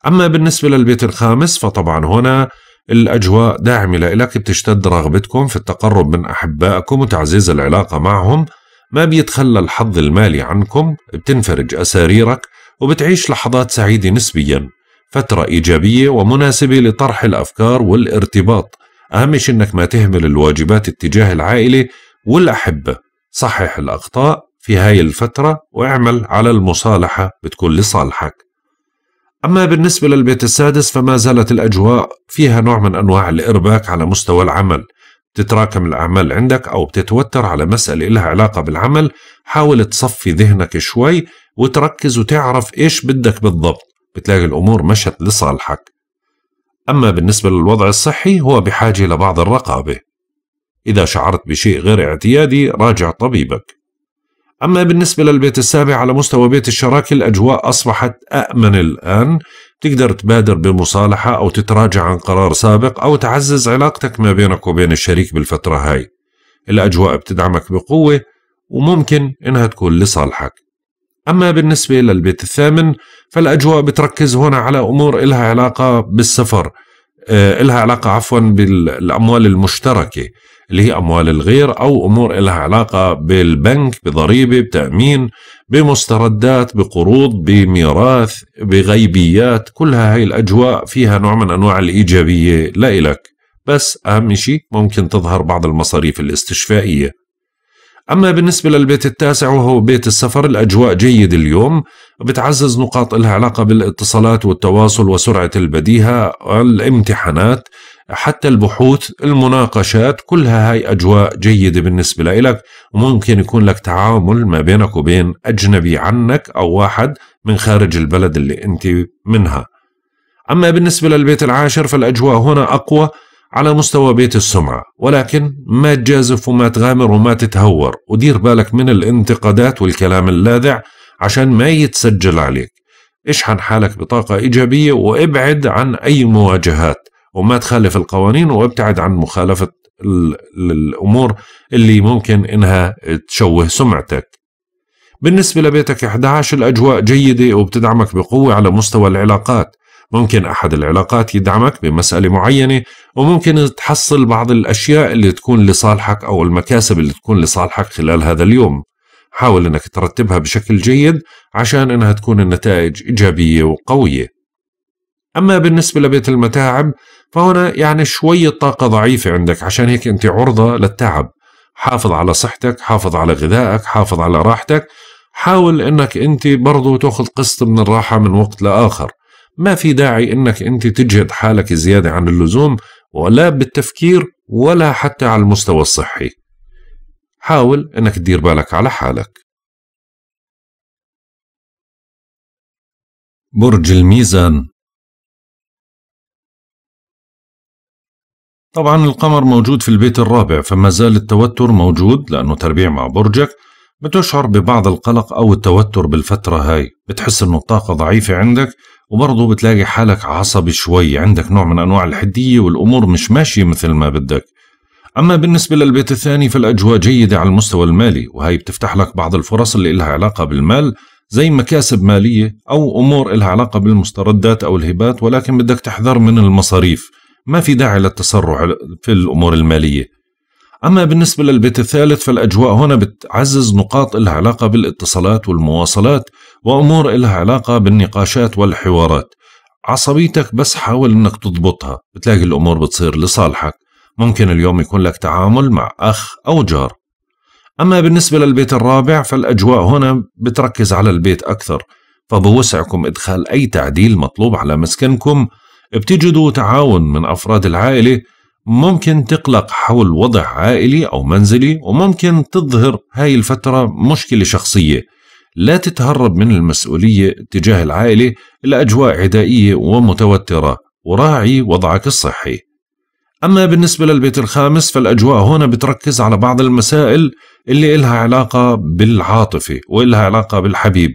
أما بالنسبة للبيت الخامس فطبعا هنا الأجواء داعمة لإلك بتشتد رغبتكم في التقرب من أحبائكم وتعزيز العلاقة معهم ما بيتخلى الحظ المالي عنكم بتنفرج أساريرك وبتعيش لحظات سعيدة نسبيا فترة إيجابية ومناسبة لطرح الأفكار والارتباط أهم شيء أنك ما تهمل الواجبات اتجاه العائلة والأحبة صحح الأخطاء في هاي الفترة واعمل على المصالحة بتكون لصالحك أما بالنسبة للبيت السادس فما زالت الأجواء فيها نوع من أنواع الإرباك على مستوى العمل تتراكم الأعمال عندك أو بتتوتر على مسألة لها علاقة بالعمل حاول تصفي ذهنك شوي وتركز وتعرف إيش بدك بالضبط بتلاقي الأمور مشت لصالحك أما بالنسبة للوضع الصحي هو بحاجة لبعض الرقابة إذا شعرت بشيء غير اعتيادي راجع طبيبك أما بالنسبة للبيت السابع على مستوى بيت الشراكة الأجواء أصبحت أأمن الآن تقدر تبادر بمصالحة أو تتراجع عن قرار سابق أو تعزز علاقتك ما بينك وبين الشريك بالفترة هاي الأجواء بتدعمك بقوة وممكن إنها تكون لصالحك أما بالنسبة للبيت الثامن فالأجواء بتركز هنا على أمور إلها علاقة بالسفر آه، إلها علاقة عفوا بالأموال المشتركة اللي هي أموال الغير أو أمور إلها علاقة بالبنك بضريبة بتأمين بمستردات بقروض بميراث بغيبيات كلها هاي الأجواء فيها نوع من أنواع الإيجابية لإلك بس أهم شيء ممكن تظهر بعض المصاريف الاستشفائية أما بالنسبة للبيت التاسع وهو بيت السفر الأجواء جيد اليوم بتعزز نقاط لها علاقة بالاتصالات والتواصل وسرعة البديهة الامتحانات حتى البحوث المناقشات كلها هاي أجواء جيدة بالنسبة لك وممكن يكون لك تعامل ما بينك وبين أجنبي عنك أو واحد من خارج البلد اللي أنت منها أما بالنسبة للبيت العاشر فالأجواء هنا أقوى على مستوى بيت السمعة ولكن ما تجازف وما تغامر وما تتهور ودير بالك من الانتقادات والكلام اللاذع عشان ما يتسجل عليك اشحن حالك بطاقة إيجابية وابعد عن أي مواجهات وما تخالف القوانين وابتعد عن مخالفة الأمور اللي ممكن إنها تشوه سمعتك بالنسبة لبيتك 11 الأجواء جيدة وبتدعمك بقوة على مستوى العلاقات ممكن أحد العلاقات يدعمك بمسألة معينة وممكن تحصل بعض الأشياء اللي تكون لصالحك أو المكاسب اللي تكون لصالحك خلال هذا اليوم حاول أنك ترتبها بشكل جيد عشان أنها تكون النتائج إيجابية وقوية أما بالنسبة لبيت المتاعب فهنا يعني شوية طاقة ضعيفة عندك عشان هيك أنت عرضة للتعب حافظ على صحتك حافظ على غذائك حافظ على راحتك حاول أنك أنت برضو تأخذ قسط من الراحة من وقت لآخر ما في داعي انك انت تجهد حالك زياده عن اللزوم ولا بالتفكير ولا حتى على المستوى الصحي. حاول انك تدير بالك على حالك. برج الميزان طبعا القمر موجود في البيت الرابع فما زال التوتر موجود لأنه تربيع مع برجك بتشعر ببعض القلق أو التوتر بالفترة هاي بتحس أنه الطاقة ضعيفة عندك وبرضه بتلاقي حالك عصبي شوي عندك نوع من أنواع الحدية والأمور مش ماشية مثل ما بدك أما بالنسبة للبيت الثاني فالأجواء جيدة على المستوى المالي وهي بتفتح لك بعض الفرص اللي إلها علاقة بالمال زي مكاسب مالية أو أمور إلها علاقة بالمستردات أو الهبات ولكن بدك تحذر من المصاريف ما في داعي للتسرع في الأمور المالية أما بالنسبة للبيت الثالث فالأجواء هنا بتعزز نقاط إلها علاقة بالاتصالات والمواصلات وأمور إلها علاقة بالنقاشات والحوارات عصبيتك بس حاول إنك تضبطها بتلاقي الأمور بتصير لصالحك ممكن اليوم يكون لك تعامل مع أخ أو جار أما بالنسبة للبيت الرابع فالأجواء هنا بتركز على البيت أكثر فبوسعكم إدخال أي تعديل مطلوب على مسكنكم بتجدوا تعاون من أفراد العائلة ممكن تقلق حول وضع عائلي أو منزلي وممكن تظهر هاي الفترة مشكلة شخصية لا تتهرب من المسؤولية تجاه العائلة لأجواء عدائية ومتوترة وراعي وضعك الصحي أما بالنسبة للبيت الخامس فالأجواء هنا بتركز على بعض المسائل اللي إلها علاقة بالعاطفة وإلها علاقة بالحبيب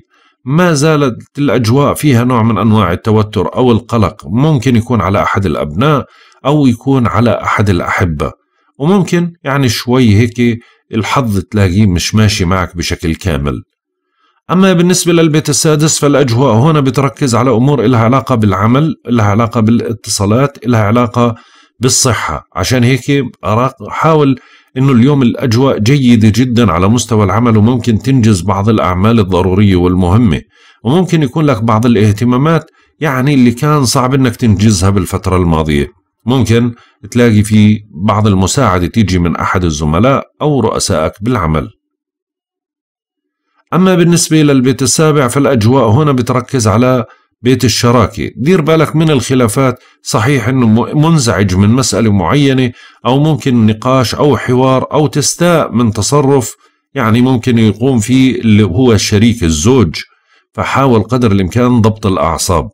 ما زالت الأجواء فيها نوع من أنواع التوتر أو القلق ممكن يكون على أحد الأبناء أو يكون على أحد الأحبة وممكن يعني شوي هيك الحظ تلاقيه مش ماشي معك بشكل كامل أما بالنسبة للبيت السادس فالأجواء هنا بتركز على أمور إلها علاقة بالعمل إلها علاقة بالاتصالات إلها علاقة بالصحة عشان هيك حاول أنه اليوم الأجواء جيدة جدا على مستوى العمل وممكن تنجز بعض الأعمال الضرورية والمهمة وممكن يكون لك بعض الاهتمامات يعني اللي كان صعب أنك تنجزها بالفترة الماضية ممكن تلاقي في بعض المساعدة تيجي من أحد الزملاء أو رؤسائك بالعمل أما بالنسبة للبيت السابع فالأجواء هنا بتركز على بيت الشراكة دير بالك من الخلافات صحيح أنه منزعج من مسألة معينة أو ممكن نقاش أو حوار أو تستاء من تصرف يعني ممكن يقوم فيه اللي هو الشريك الزوج فحاول قدر الإمكان ضبط الأعصاب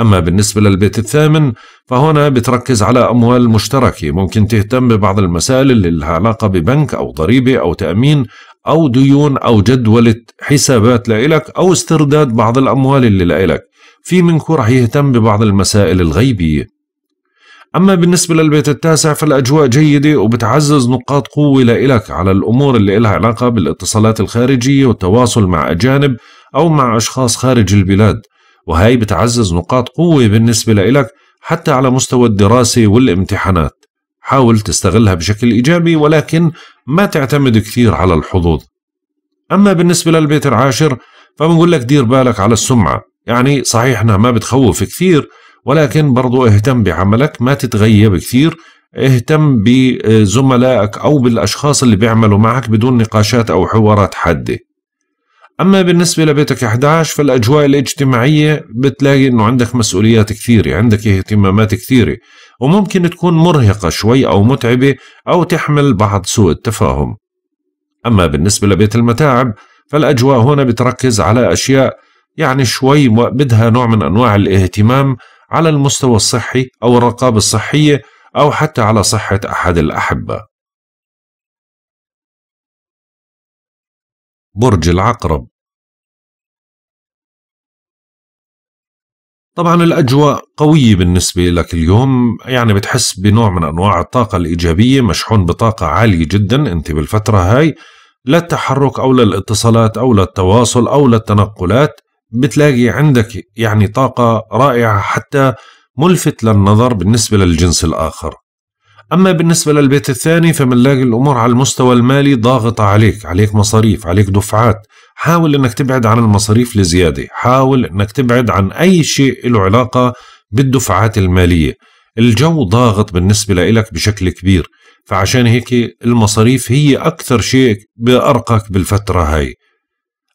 أما بالنسبة للبيت الثامن فهنا بتركز على أموال مشتركة ممكن تهتم ببعض المسائل اللي لها علاقة ببنك أو ضريبة أو تأمين أو ديون أو جدولة حسابات لإلك أو استرداد بعض الأموال اللي لإلك في منكم رح يهتم ببعض المسائل الغيبية أما بالنسبة للبيت التاسع فالأجواء جيدة وبتعزز نقاط قوة لإلك على الأمور اللي إلها علاقة بالاتصالات الخارجية والتواصل مع أجانب أو مع أشخاص خارج البلاد وهي بتعزز نقاط قوة بالنسبة لإلك حتى على مستوى الدراسة والامتحانات حاول تستغلها بشكل إيجابي ولكن ما تعتمد كثير على الحظوظ أما بالنسبة للبيت العاشر فبنقول لك دير بالك على السمعة يعني صحيح أنها ما بتخوف كثير ولكن برضو اهتم بعملك ما تتغيب كثير اهتم بزملائك أو بالأشخاص اللي بيعملوا معك بدون نقاشات أو حوارات حادة أما بالنسبة لبيتك 11 فالأجواء الاجتماعية بتلاقي أنه عندك مسؤوليات كثيرة عندك اهتمامات كثيرة وممكن تكون مرهقة شوي أو متعبة أو تحمل بعض سوء التفاهم أما بالنسبة لبيت المتاعب فالأجواء هنا بتركز على أشياء يعني شوي بدها نوع من أنواع الاهتمام على المستوى الصحي أو الرقابة الصحية أو حتى على صحة أحد الأحبة برج العقرب طبعا الأجواء قوية بالنسبة لك اليوم يعني بتحس بنوع من أنواع الطاقة الإيجابية مشحون بطاقة عالية جدا أنت بالفترة هاي للتحرك أو للاتصالات أو للتواصل أو للتنقلات بتلاقي عندك يعني طاقة رائعة حتى ملفت للنظر بالنسبة للجنس الآخر أما بالنسبة للبيت الثاني فمنلاقي الأمور على المستوى المالي ضاغطة عليك عليك مصاريف عليك دفعات حاول أنك تبعد عن المصاريف لزيادة حاول أنك تبعد عن أي شيء له علاقة بالدفعات المالية الجو ضاغط بالنسبة لإلك بشكل كبير فعشان هيك المصاريف هي أكثر شيء بأرقك بالفترة هاي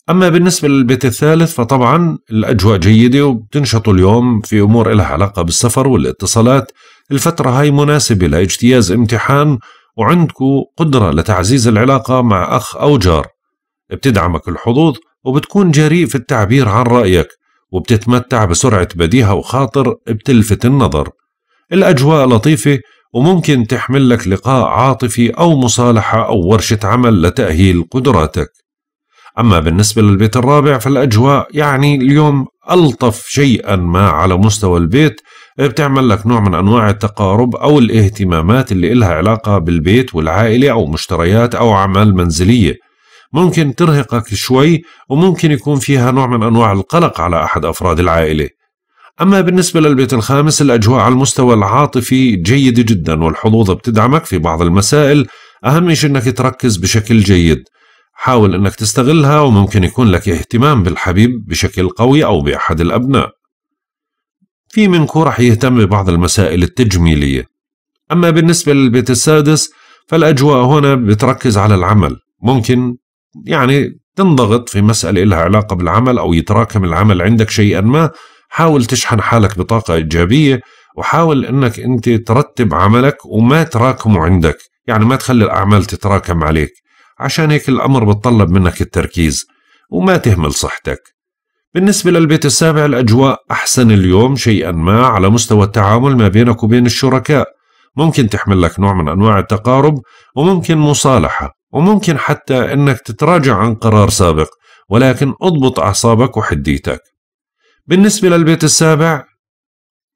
أما بالنسبة للبيت الثالث فطبعا الأجواء جيدة وبتنشطوا اليوم في أمور لها علاقة بالسفر والاتصالات الفترة هاي مناسبة لاجتياز امتحان وعندكو قدرة لتعزيز العلاقة مع أخ أو جار بتدعمك الحظوظ وبتكون جريء في التعبير عن رأيك وبتتمتع بسرعة بديهة وخاطر بتلفت النظر الأجواء لطيفة وممكن تحمل لك لقاء عاطفي أو مصالحة أو ورشة عمل لتأهيل قدراتك أما بالنسبة للبيت الرابع فالأجواء يعني اليوم ألطف شيئا ما على مستوى البيت إيه، بتعمل لك نوع من أنواع التقارب أو الاهتمامات اللي إلها علاقة بالبيت والعائلة أو مشتريات أو أعمال منزلية ممكن ترهقك شوي وممكن يكون فيها نوع من أنواع القلق على أحد أفراد العائلة أما بالنسبة للبيت الخامس الأجواء على المستوى العاطفي جيدة جدا والحظوظ بتدعمك في بعض المسائل أهم شيء أنك تركز بشكل جيد حاول أنك تستغلها وممكن يكون لك اهتمام بالحبيب بشكل قوي أو بأحد الأبناء في منكم رح يهتم ببعض المسائل التجميلية أما بالنسبة للبيت السادس فالأجواء هنا بتركز على العمل ممكن يعني تنضغط في مسألة لها علاقة بالعمل أو يتراكم العمل عندك شيئا ما حاول تشحن حالك بطاقة إيجابية وحاول أنك أنت ترتب عملك وما تراكمه عندك يعني ما تخلي الأعمال تتراكم عليك عشان هيك الأمر بتطلب منك التركيز وما تهمل صحتك بالنسبة للبيت السابع الأجواء أحسن اليوم شيئا ما على مستوى التعامل ما بينك وبين الشركاء ممكن تحمل لك نوع من أنواع التقارب وممكن مصالحة وممكن حتى أنك تتراجع عن قرار سابق ولكن اضبط أعصابك وحديتك بالنسبة للبيت السابع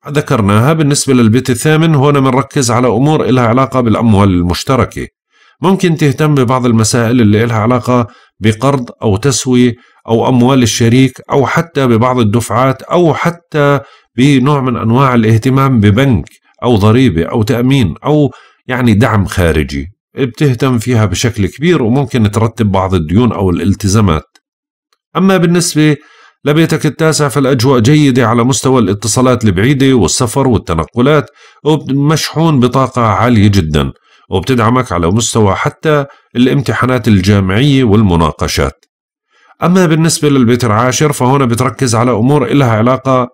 ذكرناها بالنسبة للبيت الثامن هنا بنركز على أمور إلها علاقة بالأموال المشتركة ممكن تهتم ببعض المسائل اللي إلها علاقة بقرض أو تسوية أو أموال الشريك أو حتى ببعض الدفعات أو حتى بنوع من أنواع الاهتمام ببنك أو ضريبة أو تأمين أو يعني دعم خارجي بتهتم فيها بشكل كبير وممكن ترتب بعض الديون أو الالتزامات أما بالنسبة لبيتك التاسع فالأجواء جيدة على مستوى الاتصالات البعيدة والسفر والتنقلات ومشحون بطاقة عالية جدا وبتدعمك على مستوى حتى الامتحانات الجامعية والمناقشات أما بالنسبة للبيت العاشر فهنا بتركز على أمور إلها علاقة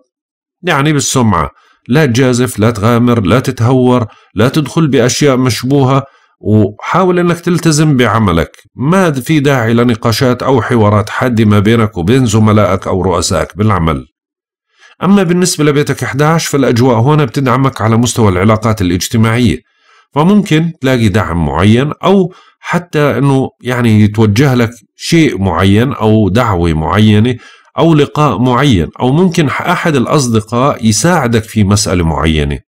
يعني بالسمعة لا تجازف لا تغامر لا تتهور لا تدخل بأشياء مشبوهة وحاول أنك تلتزم بعملك ما في داعي لنقاشات أو حوارات حادة ما بينك وبين زملائك أو رؤسائك بالعمل أما بالنسبة لبيتك 11 فالأجواء هنا بتدعمك على مستوى العلاقات الاجتماعية فممكن تلاقي دعم معين أو حتى انه يعني يتوجه لك شيء معين او دعوه معينه او لقاء معين او ممكن احد الاصدقاء يساعدك في مساله معينه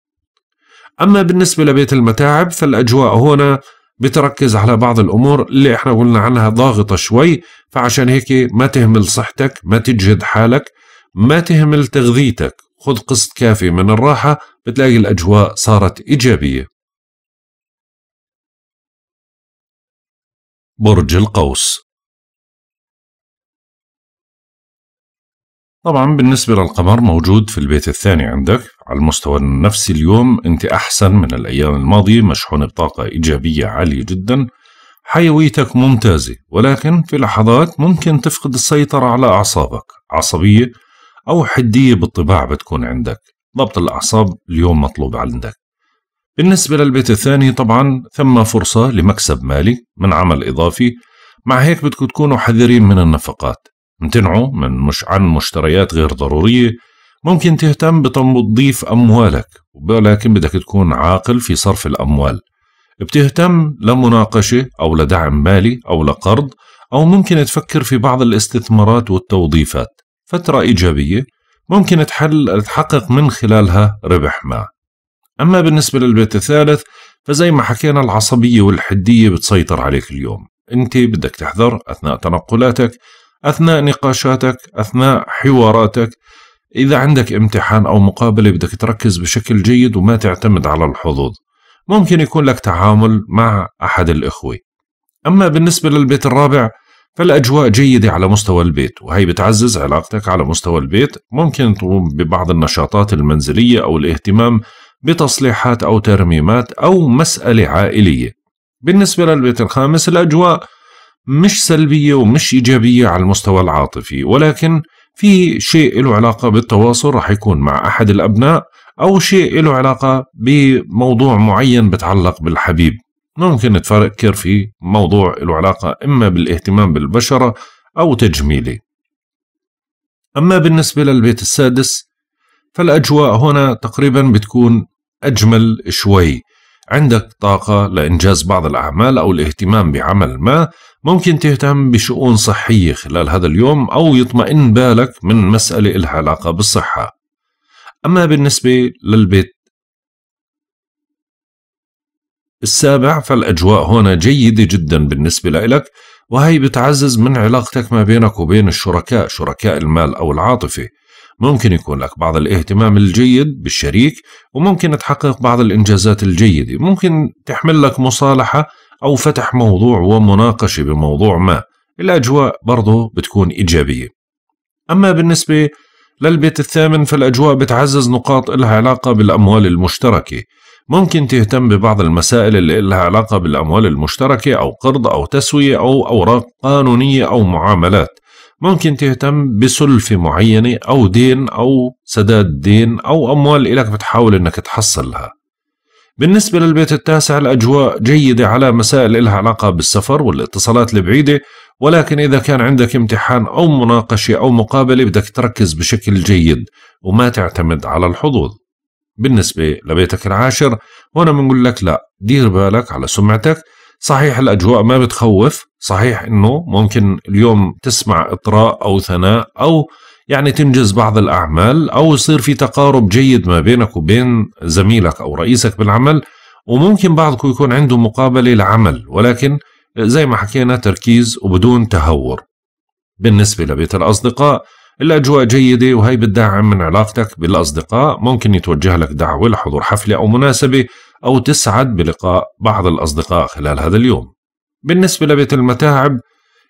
اما بالنسبه لبيت المتاعب فالاجواء هنا بتركز على بعض الامور اللي احنا قلنا عنها ضاغطه شوي فعشان هيك ما تهمل صحتك ما تجهد حالك ما تهمل تغذيتك خذ قسط كافي من الراحه بتلاقي الاجواء صارت ايجابيه برج القوس طبعا بالنسبة للقمر موجود في البيت الثاني عندك على المستوى النفسي اليوم انت احسن من الايام الماضية مشحون بطاقة ايجابية عالية جدا حيويتك ممتازة ولكن في لحظات ممكن تفقد السيطرة على اعصابك عصبية او حدية بالطباع بتكون عندك ضبط الاعصاب اليوم مطلوب عندك بالنسبة للبيت الثاني طبعا ثم فرصة لمكسب مالي من عمل إضافي مع هيك بدكم تكونوا حذرين من النفقات امتنعوا من مش عن مشتريات غير ضرورية ممكن تهتم بتنظيف أموالك ولكن بدك تكون عاقل في صرف الأموال بتهتم لمناقشة أو لدعم مالي أو لقرض أو ممكن تفكر في بعض الاستثمارات والتوظيفات فترة إيجابية ممكن تحل تحقق من خلالها ربح ما أما بالنسبة للبيت الثالث فزي ما حكينا العصبية والحدية بتسيطر عليك اليوم أنت بدك تحذر أثناء تنقلاتك أثناء نقاشاتك أثناء حواراتك إذا عندك امتحان أو مقابلة بدك تركز بشكل جيد وما تعتمد على الحظوظ ممكن يكون لك تعامل مع أحد الإخوة أما بالنسبة للبيت الرابع فالأجواء جيدة على مستوى البيت وهي بتعزز علاقتك على مستوى البيت ممكن تقوم ببعض النشاطات المنزلية أو الاهتمام بتصليحات أو ترميمات أو مسألة عائلية بالنسبة للبيت الخامس الأجواء مش سلبية ومش إيجابية على المستوى العاطفي ولكن في شيء له علاقة بالتواصل رح يكون مع أحد الأبناء أو شيء له علاقة بموضوع معين بتعلق بالحبيب ممكن تفكر في موضوع له علاقة إما بالاهتمام بالبشرة أو تجميله أما بالنسبة للبيت السادس فالأجواء هنا تقريبا بتكون أجمل شوي عندك طاقة لإنجاز بعض الأعمال أو الاهتمام بعمل ما ممكن تهتم بشؤون صحية خلال هذا اليوم أو يطمئن بالك من مسألة إلها علاقة بالصحة أما بالنسبة للبيت السابع فالأجواء هنا جيدة جدا بالنسبة لك وهي بتعزز من علاقتك ما بينك وبين الشركاء شركاء المال أو العاطفة ممكن يكون لك بعض الاهتمام الجيد بالشريك وممكن تحقق بعض الإنجازات الجيدة ممكن تحمل لك مصالحة أو فتح موضوع ومناقشة بموضوع ما الأجواء برضه بتكون إيجابية أما بالنسبة للبيت الثامن فالأجواء بتعزز نقاط إلها علاقة بالأموال المشتركة ممكن تهتم ببعض المسائل اللي لها علاقة بالأموال المشتركة أو قرض أو تسوية أو أوراق قانونية أو معاملات ممكن تهتم بسلفة معينة أو دين أو سداد دين أو أموال إلك بتحاول إنك تحصلها بالنسبة للبيت التاسع الأجواء جيدة على مسائل إلها علاقة بالسفر والاتصالات البعيدة ولكن إذا كان عندك امتحان أو مناقشة أو مقابلة بدك تركز بشكل جيد وما تعتمد على الحظوظ بالنسبة لبيتك العاشر هنا بنقول لك لا دير بالك على سمعتك صحيح الأجواء ما بتخوف صحيح أنه ممكن اليوم تسمع إطراء أو ثناء أو يعني تنجز بعض الأعمال أو يصير في تقارب جيد ما بينك وبين زميلك أو رئيسك بالعمل وممكن بعضكم يكون عنده مقابلة لعمل ولكن زي ما حكينا تركيز وبدون تهور بالنسبة لبيت الأصدقاء الأجواء جيدة وهي بتدعم من علاقتك بالأصدقاء ممكن يتوجه لك دعوة لحضور حفلة أو مناسبة أو تسعد بلقاء بعض الأصدقاء خلال هذا اليوم بالنسبة لبيت المتاعب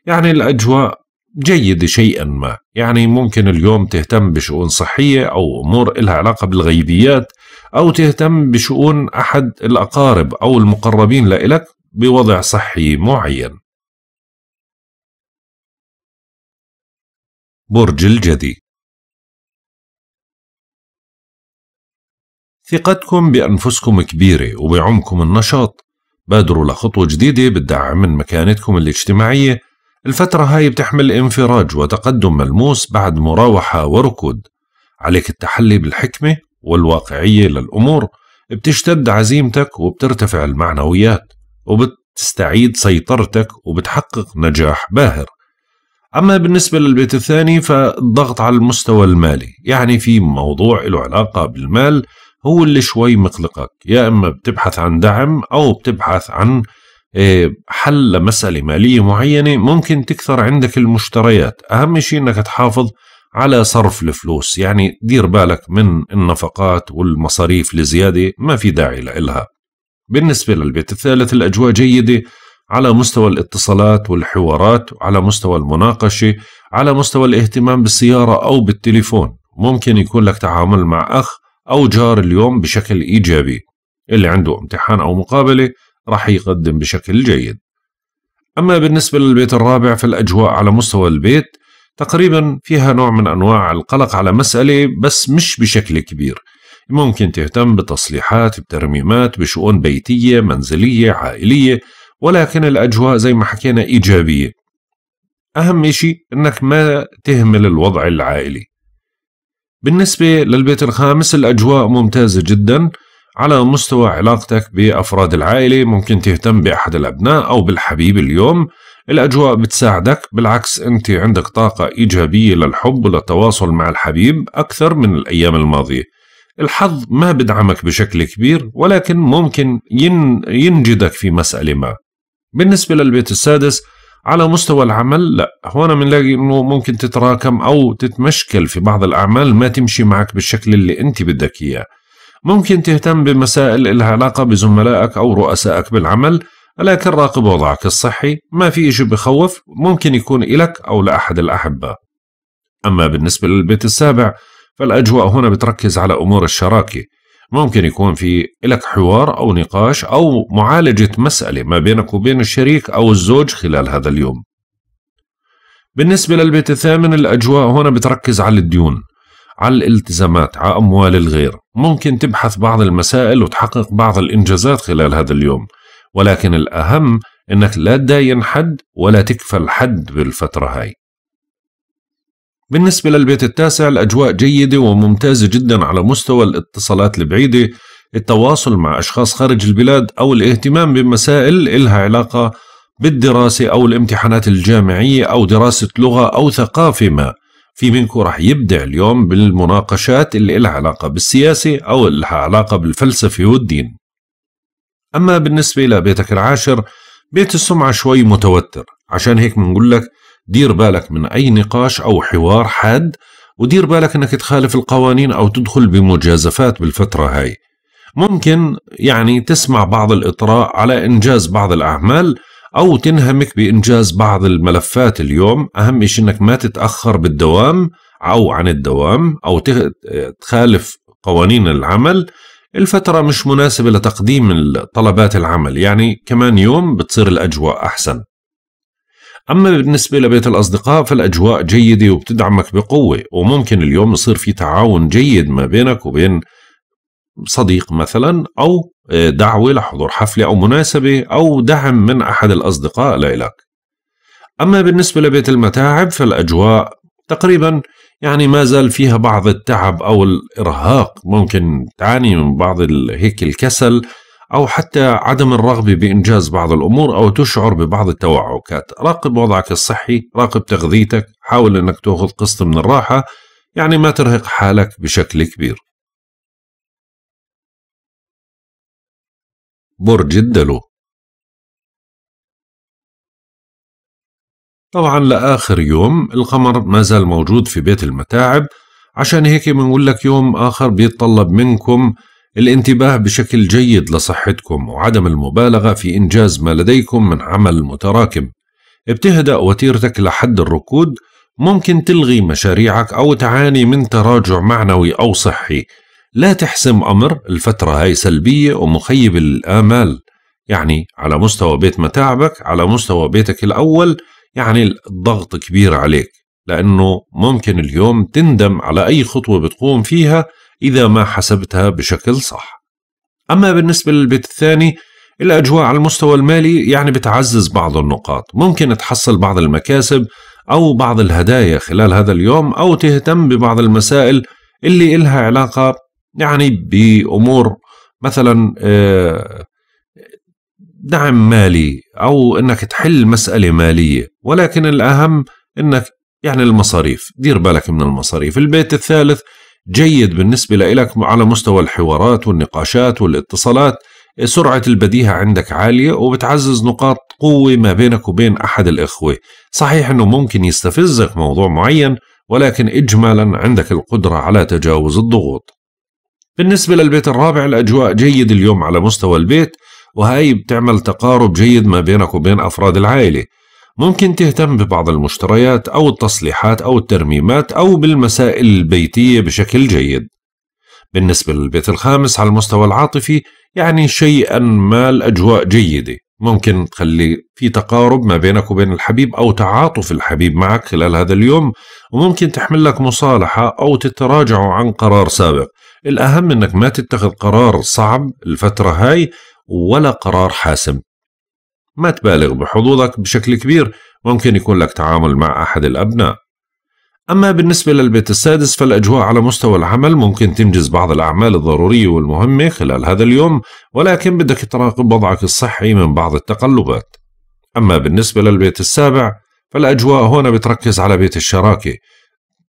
يعني الأجواء جيدة شيئا ما يعني ممكن اليوم تهتم بشؤون صحية أو أمور إلها علاقة بالغيبيات أو تهتم بشؤون أحد الأقارب أو المقربين لإلك بوضع صحي معين برج الجدي ثقتكم بأنفسكم كبيرة وبعمكم النشاط بادروا لخطوة جديدة بالدعم من مكانتكم الاجتماعية الفترة هاي بتحمل انفراج وتقدم ملموس بعد مراوحة وركود عليك التحلي بالحكمة والواقعية للأمور بتشتد عزيمتك وبترتفع المعنويات وبتستعيد سيطرتك وبتحقق نجاح باهر أما بالنسبة للبيت الثاني فالضغط على المستوى المالي يعني في موضوع له علاقة بالمال هو اللي شوي مقلقك يا إما بتبحث عن دعم أو بتبحث عن آه، حل لمسألة مالية معينة ممكن تكثر عندك المشتريات أهم شيء أنك تحافظ على صرف الفلوس يعني دير بالك من النفقات والمصاريف لزيادة ما في داعي لإلها بالنسبة للبيت الثالث الأجواء جيدة على مستوى الاتصالات والحوارات على مستوى المناقشة على مستوى الاهتمام بالسيارة أو بالتليفون ممكن يكون لك تعامل مع أخ أو جار اليوم بشكل إيجابي اللي عنده امتحان أو مقابلة راح يقدم بشكل جيد أما بالنسبة للبيت الرابع فالأجواء على مستوى البيت تقريبا فيها نوع من أنواع القلق على مسألة بس مش بشكل كبير ممكن تهتم بتصليحات بترميمات بشؤون بيتية منزلية عائلية ولكن الأجواء زي ما حكينا إيجابية أهم إشي أنك ما تهمل الوضع العائلي بالنسبة للبيت الخامس الأجواء ممتازة جدا على مستوى علاقتك بأفراد العائلة ممكن تهتم بأحد الأبناء أو بالحبيب اليوم الأجواء بتساعدك بالعكس أنت عندك طاقة إيجابية للحب وللتواصل مع الحبيب أكثر من الأيام الماضية الحظ ما بدعمك بشكل كبير ولكن ممكن ينجدك في مسألة ما بالنسبة للبيت السادس على مستوى العمل لا هون بنلاقي انه ممكن تتراكم او تتمشكل في بعض الاعمال ما تمشي معك بالشكل اللي انت بدك اياه ممكن تهتم بمسائل لها علاقة بزملائك أو رؤسائك بالعمل لكن راقب وضعك الصحي ما في إشي بخوف ممكن يكون إلك أو لأحد الأحبة أما بالنسبة للبيت السابع فالأجواء هنا بتركز على أمور الشراكة ممكن يكون في لك حوار أو نقاش أو معالجة مسألة ما بينك وبين الشريك أو الزوج خلال هذا اليوم بالنسبة للبيت الثامن الأجواء هنا بتركز على الديون على الالتزامات على أموال الغير ممكن تبحث بعض المسائل وتحقق بعض الإنجازات خلال هذا اليوم ولكن الأهم أنك لا تداين حد ولا تكفل حد بالفترة هاي بالنسبة للبيت التاسع الأجواء جيدة وممتازة جدا على مستوى الاتصالات البعيدة التواصل مع أشخاص خارج البلاد أو الاهتمام بمسائل إلها علاقة بالدراسة أو الامتحانات الجامعية أو دراسة لغة أو ثقافة ما في منكم رح يبدع اليوم بالمناقشات اللي إلها علاقة بالسياسة أو إلها علاقة بالفلسفة والدين أما بالنسبة لبيتك العاشر بيت السمعة شوي متوتر عشان هيك بنقول لك دير بالك من أي نقاش أو حوار حاد ودير بالك أنك تخالف القوانين أو تدخل بمجازفات بالفترة هاي ممكن يعني تسمع بعض الإطراء على إنجاز بعض الأعمال أو تنهمك بإنجاز بعض الملفات اليوم أهم شيء أنك ما تتأخر بالدوام أو عن الدوام أو تخالف قوانين العمل الفترة مش مناسبة لتقديم طلبات العمل يعني كمان يوم بتصير الأجواء أحسن أما بالنسبة لبيت الأصدقاء فالأجواء جيدة وبتدعمك بقوة وممكن اليوم يصير في تعاون جيد ما بينك وبين صديق مثلا أو آه، دعوة لحضور حفلة أو مناسبة أو دعم من أحد الأصدقاء لإلك أما بالنسبة لبيت المتاعب فالأجواء تقريبا يعني ما زال فيها بعض التعب أو الإرهاق ممكن تعاني من بعض هيك الكسل أو حتى عدم الرغبة بإنجاز بعض الأمور أو تشعر ببعض التوعكات راقب وضعك الصحي راقب تغذيتك حاول أنك تأخذ قسط من الراحة يعني ما ترهق حالك بشكل كبير برج الدلو طبعا لآخر يوم القمر ما زال موجود في بيت المتاعب عشان هيك بنقول لك يوم آخر بيتطلب منكم الانتباه بشكل جيد لصحتكم وعدم المبالغة في إنجاز ما لديكم من عمل متراكم بتهدأ وتيرتك لحد الركود ممكن تلغي مشاريعك أو تعاني من تراجع معنوي أو صحي لا تحسم أمر الفترة هاي سلبية ومخيبة للآمال يعني على مستوى بيت متاعبك على مستوى بيتك الأول يعني الضغط كبير عليك لأنه ممكن اليوم تندم على أي خطوة بتقوم فيها إذا ما حسبتها بشكل صح أما بالنسبة للبيت الثاني الأجواء على المستوى المالي يعني بتعزز بعض النقاط ممكن تحصل بعض المكاسب أو بعض الهدايا خلال هذا اليوم أو تهتم ببعض المسائل اللي إلها علاقة يعني بأمور مثلا آه، دعم مالي أو أنك تحل مسألة مالية ولكن الأهم أنك يعني المصاريف دير بالك من المصاريف البيت الثالث جيد بالنسبة لإلك على مستوى الحوارات والنقاشات والاتصالات سرعة البديهة عندك عالية وبتعزز نقاط قوة ما بينك وبين أحد الإخوة صحيح أنه ممكن يستفزك موضوع معين ولكن إجمالا عندك القدرة على تجاوز الضغوط بالنسبة للبيت الرابع الأجواء جيد اليوم على مستوى البيت وهي بتعمل تقارب جيد ما بينك وبين أفراد العائلة ممكن تهتم ببعض المشتريات أو التصليحات أو الترميمات أو بالمسائل البيتية بشكل جيد بالنسبة للبيت الخامس على المستوى العاطفي يعني شيئا ما الأجواء جيدة ممكن تخلي في تقارب ما بينك وبين الحبيب أو تعاطف الحبيب معك خلال هذا اليوم وممكن تحمل لك مصالحة أو تتراجع عن قرار سابق الأهم أنك ما تتخذ قرار صعب الفترة هاي ولا قرار حاسم ما تبالغ بحظوظك بشكل كبير ممكن يكون لك تعامل مع أحد الأبناء أما بالنسبة للبيت السادس فالأجواء على مستوى العمل ممكن تنجز بعض الأعمال الضرورية والمهمة خلال هذا اليوم ولكن بدك تراقب وضعك الصحي من بعض التقلبات أما بالنسبة للبيت السابع فالأجواء هنا بتركز على بيت الشراكة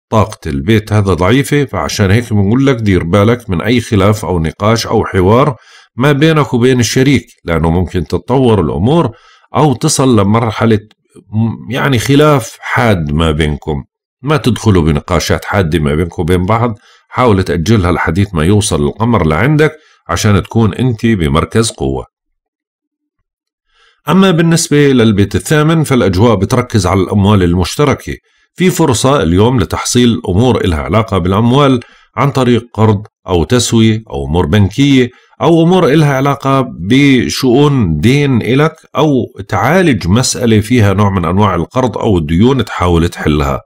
طاقة البيت هذا ضعيفة فعشان هيك بنقول لك دير بالك من أي خلاف أو نقاش أو حوار ما بينك وبين الشريك لأنه ممكن تتطور الأمور أو تصل لمرحلة يعني خلاف حاد ما بينكم ما تدخلوا بنقاشات حادة ما بينكم وبين بعض حاول تأجلها الحديث ما يوصل القمر لعندك عشان تكون أنت بمركز قوة أما بالنسبة للبيت الثامن فالأجواء بتركز على الأموال المشتركة في فرصة اليوم لتحصيل أمور إلها علاقة بالأموال عن طريق قرض أو تسوية أو أمور بنكية أو أمور إلها علاقة بشؤون دين إلك أو تعالج مسألة فيها نوع من أنواع القرض أو الديون تحاول تحلها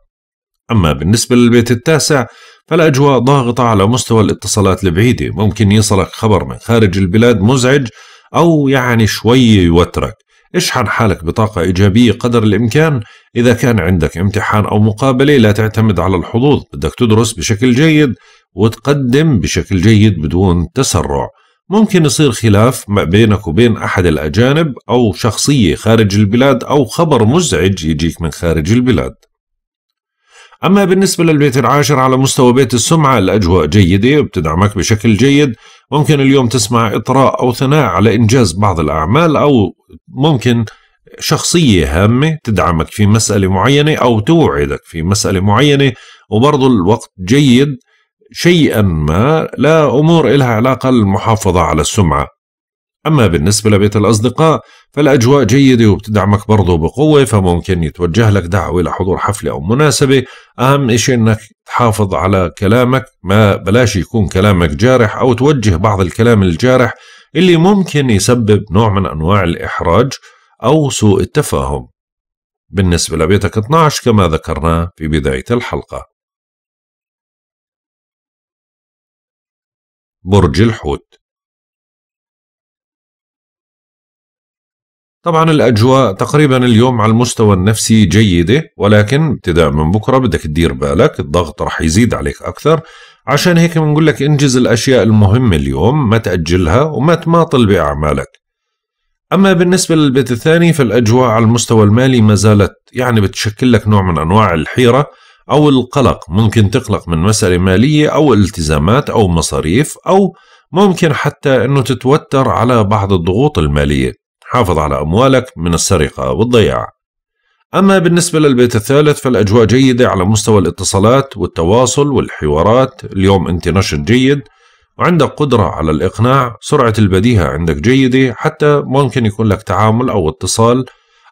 أما بالنسبة للبيت التاسع فالأجواء ضاغطة على مستوى الاتصالات البعيدة ممكن يصلك خبر من خارج البلاد مزعج أو يعني شوي يوترك اشحن حالك بطاقة إيجابية قدر الإمكان إذا كان عندك امتحان أو مقابلة لا تعتمد على الحظوظ بدك تدرس بشكل جيد وتقدم بشكل جيد بدون تسرع ممكن يصير خلاف ما بينك وبين أحد الأجانب أو شخصية خارج البلاد أو خبر مزعج يجيك من خارج البلاد أما بالنسبة للبيت العاشر على مستوى بيت السمعة الأجواء جيدة وبتدعمك بشكل جيد ممكن اليوم تسمع إطراء أو ثناء على إنجاز بعض الأعمال أو ممكن شخصية هامة تدعمك في مسألة معينة أو توعدك في مسألة معينة وبرضه الوقت جيد شيئا ما لا أمور إلها علاقة بالمحافظة على السمعة أما بالنسبة لبيت الأصدقاء فالأجواء جيدة وبتدعمك برضه بقوة فممكن يتوجه لك دعوة لحضور حفلة أو مناسبة أهم إشي أنك تحافظ على كلامك ما بلاش يكون كلامك جارح أو توجه بعض الكلام الجارح اللي ممكن يسبب نوع من أنواع الإحراج أو سوء التفاهم بالنسبة لبيتك 12 كما ذكرنا في بداية الحلقة برج الحوت طبعا الأجواء تقريبا اليوم على المستوى النفسي جيدة ولكن ابتداء من بكرة بدك تدير بالك الضغط رح يزيد عليك أكثر عشان هيك بنقول لك انجز الأشياء المهمة اليوم ما تأجلها وما تماطل بأعمالك أما بالنسبة للبيت الثاني فالأجواء على المستوى المالي ما زالت يعني بتشكل لك نوع من أنواع الحيرة أو القلق ممكن تقلق من مسألة مالية أو التزامات أو مصاريف أو ممكن حتى أنه تتوتر على بعض الضغوط المالية حافظ على أموالك من السرقة والضياع أما بالنسبة للبيت الثالث فالأجواء جيدة على مستوى الاتصالات والتواصل والحوارات اليوم أنت نشط جيد وعندك قدرة على الإقناع سرعة البديهة عندك جيدة حتى ممكن يكون لك تعامل أو اتصال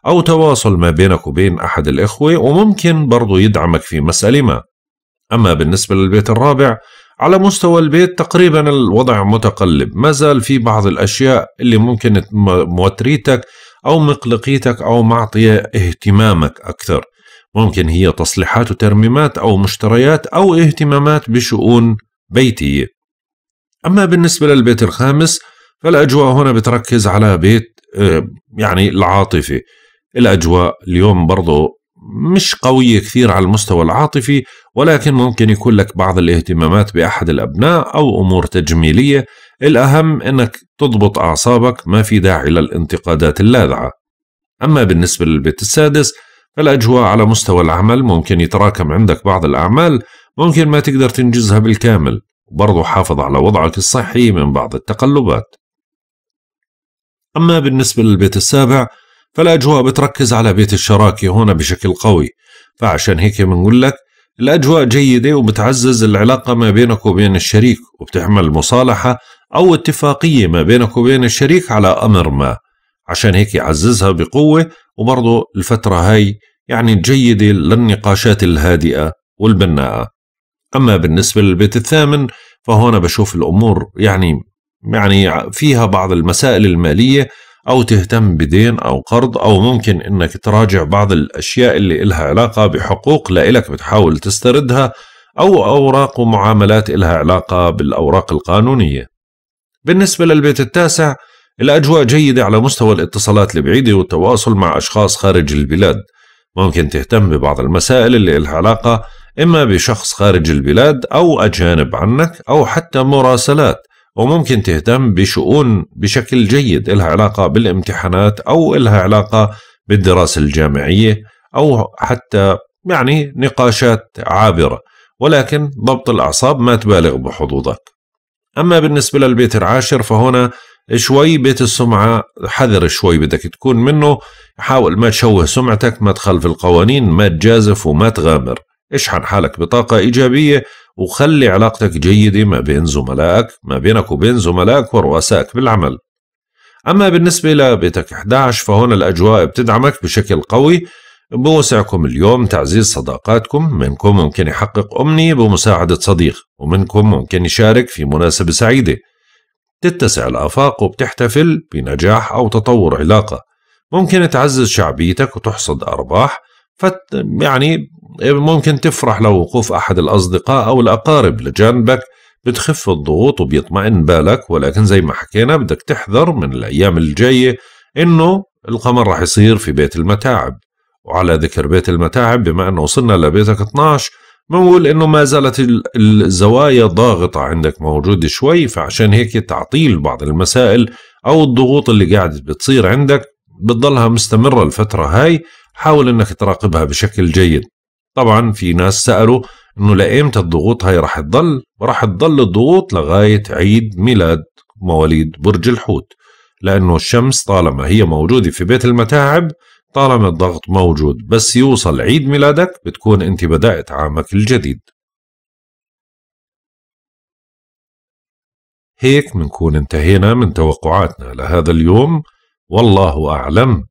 أو تواصل ما بينك وبين أحد الإخوة وممكن برضو يدعمك في مسألة ما أما بالنسبة للبيت الرابع على مستوى البيت تقريبا الوضع متقلب ما زال في بعض الأشياء اللي ممكن موتريتك أو مقلقيتك أو معطية اهتمامك أكثر ممكن هي تصليحات وترميمات أو مشتريات أو اهتمامات بشؤون بيتية أما بالنسبة للبيت الخامس فالأجواء هنا بتركز على بيت آه، يعني العاطفة الأجواء اليوم برضو مش قوية كثير على المستوى العاطفي ولكن ممكن يكون لك بعض الاهتمامات بأحد الأبناء أو أمور تجميلية الأهم أنك تضبط أعصابك ما في داعي للانتقادات اللاذعة أما بالنسبة للبيت السادس فالأجواء على مستوى العمل ممكن يتراكم عندك بعض الأعمال ممكن ما تقدر تنجزها بالكامل وبرضو حافظ على وضعك الصحي من بعض التقلبات أما بالنسبة للبيت السابع فالأجواء بتركز على بيت الشراكة هون بشكل قوي فعشان هيك بنقول لك الأجواء جيدة وبتعزز العلاقة ما بينك وبين الشريك وبتعمل مصالحة أو اتفاقية ما بينك وبين الشريك على أمر ما عشان هيك يعززها بقوة وبرضه الفترة هاي يعني جيدة للنقاشات الهادئة والبناءة أما بالنسبة للبيت الثامن فهون بشوف الأمور يعني يعني فيها بعض المسائل المالية أو تهتم بدين أو قرض أو ممكن إنك تراجع بعض الأشياء اللي إلها علاقة بحقوق لإلك بتحاول تستردها أو أوراق ومعاملات إلها علاقة بالأوراق القانونية بالنسبة للبيت التاسع الأجواء جيدة على مستوى الاتصالات البعيدة والتواصل مع أشخاص خارج البلاد ممكن تهتم ببعض المسائل اللي إلها علاقة إما بشخص خارج البلاد أو أجانب عنك أو حتى مراسلات وممكن تهتم بشؤون بشكل جيد إلها علاقة بالامتحانات أو إلها علاقة بالدراسة الجامعية أو حتى يعني نقاشات عابرة ولكن ضبط الأعصاب ما تبالغ بحظوظك أما بالنسبة للبيت العاشر فهنا شوي بيت السمعة حذر شوي بدك تكون منه حاول ما تشوه سمعتك ما تخالف القوانين ما تجازف وما تغامر اشحن حالك بطاقة إيجابية وخلي علاقتك جيدة ما بين زملائك ما بينك وبين زملائك ورؤسائك بالعمل أما بالنسبة لبيتك 11 فهون الأجواء بتدعمك بشكل قوي بوسعكم اليوم تعزيز صداقاتكم منكم ممكن يحقق أمنية بمساعدة صديق ومنكم ممكن يشارك في مناسبة سعيدة تتسع الآفاق وبتحتفل بنجاح أو تطور علاقة ممكن تعزز شعبيتك وتحصد أرباح فت يعني ممكن تفرح لو وقوف أحد الأصدقاء أو الأقارب لجانبك بتخف الضغوط وبيطمئن بالك ولكن زي ما حكينا بدك تحذر من الأيام الجاية إنه القمر راح يصير في بيت المتاعب وعلى ذكر بيت المتاعب بما أنه وصلنا لبيتك 12 بنقول انه ما زالت الزوايا ضاغطة عندك موجودة شوي فعشان هيك تعطيل بعض المسائل او الضغوط اللي قاعدة بتصير عندك بتضلها مستمرة الفترة هاي حاول انك تراقبها بشكل جيد طبعا في ناس سألوا انه لأيمتى الضغوط هاي رح تضل رح تضل الضغوط لغاية عيد ميلاد مواليد برج الحوت لأنه الشمس طالما هي موجودة في بيت المتاعب طالما الضغط موجود بس يوصل عيد ميلادك بتكون انت بدأت عامك الجديد هيك منكون انتهينا من توقعاتنا لهذا اليوم والله أعلم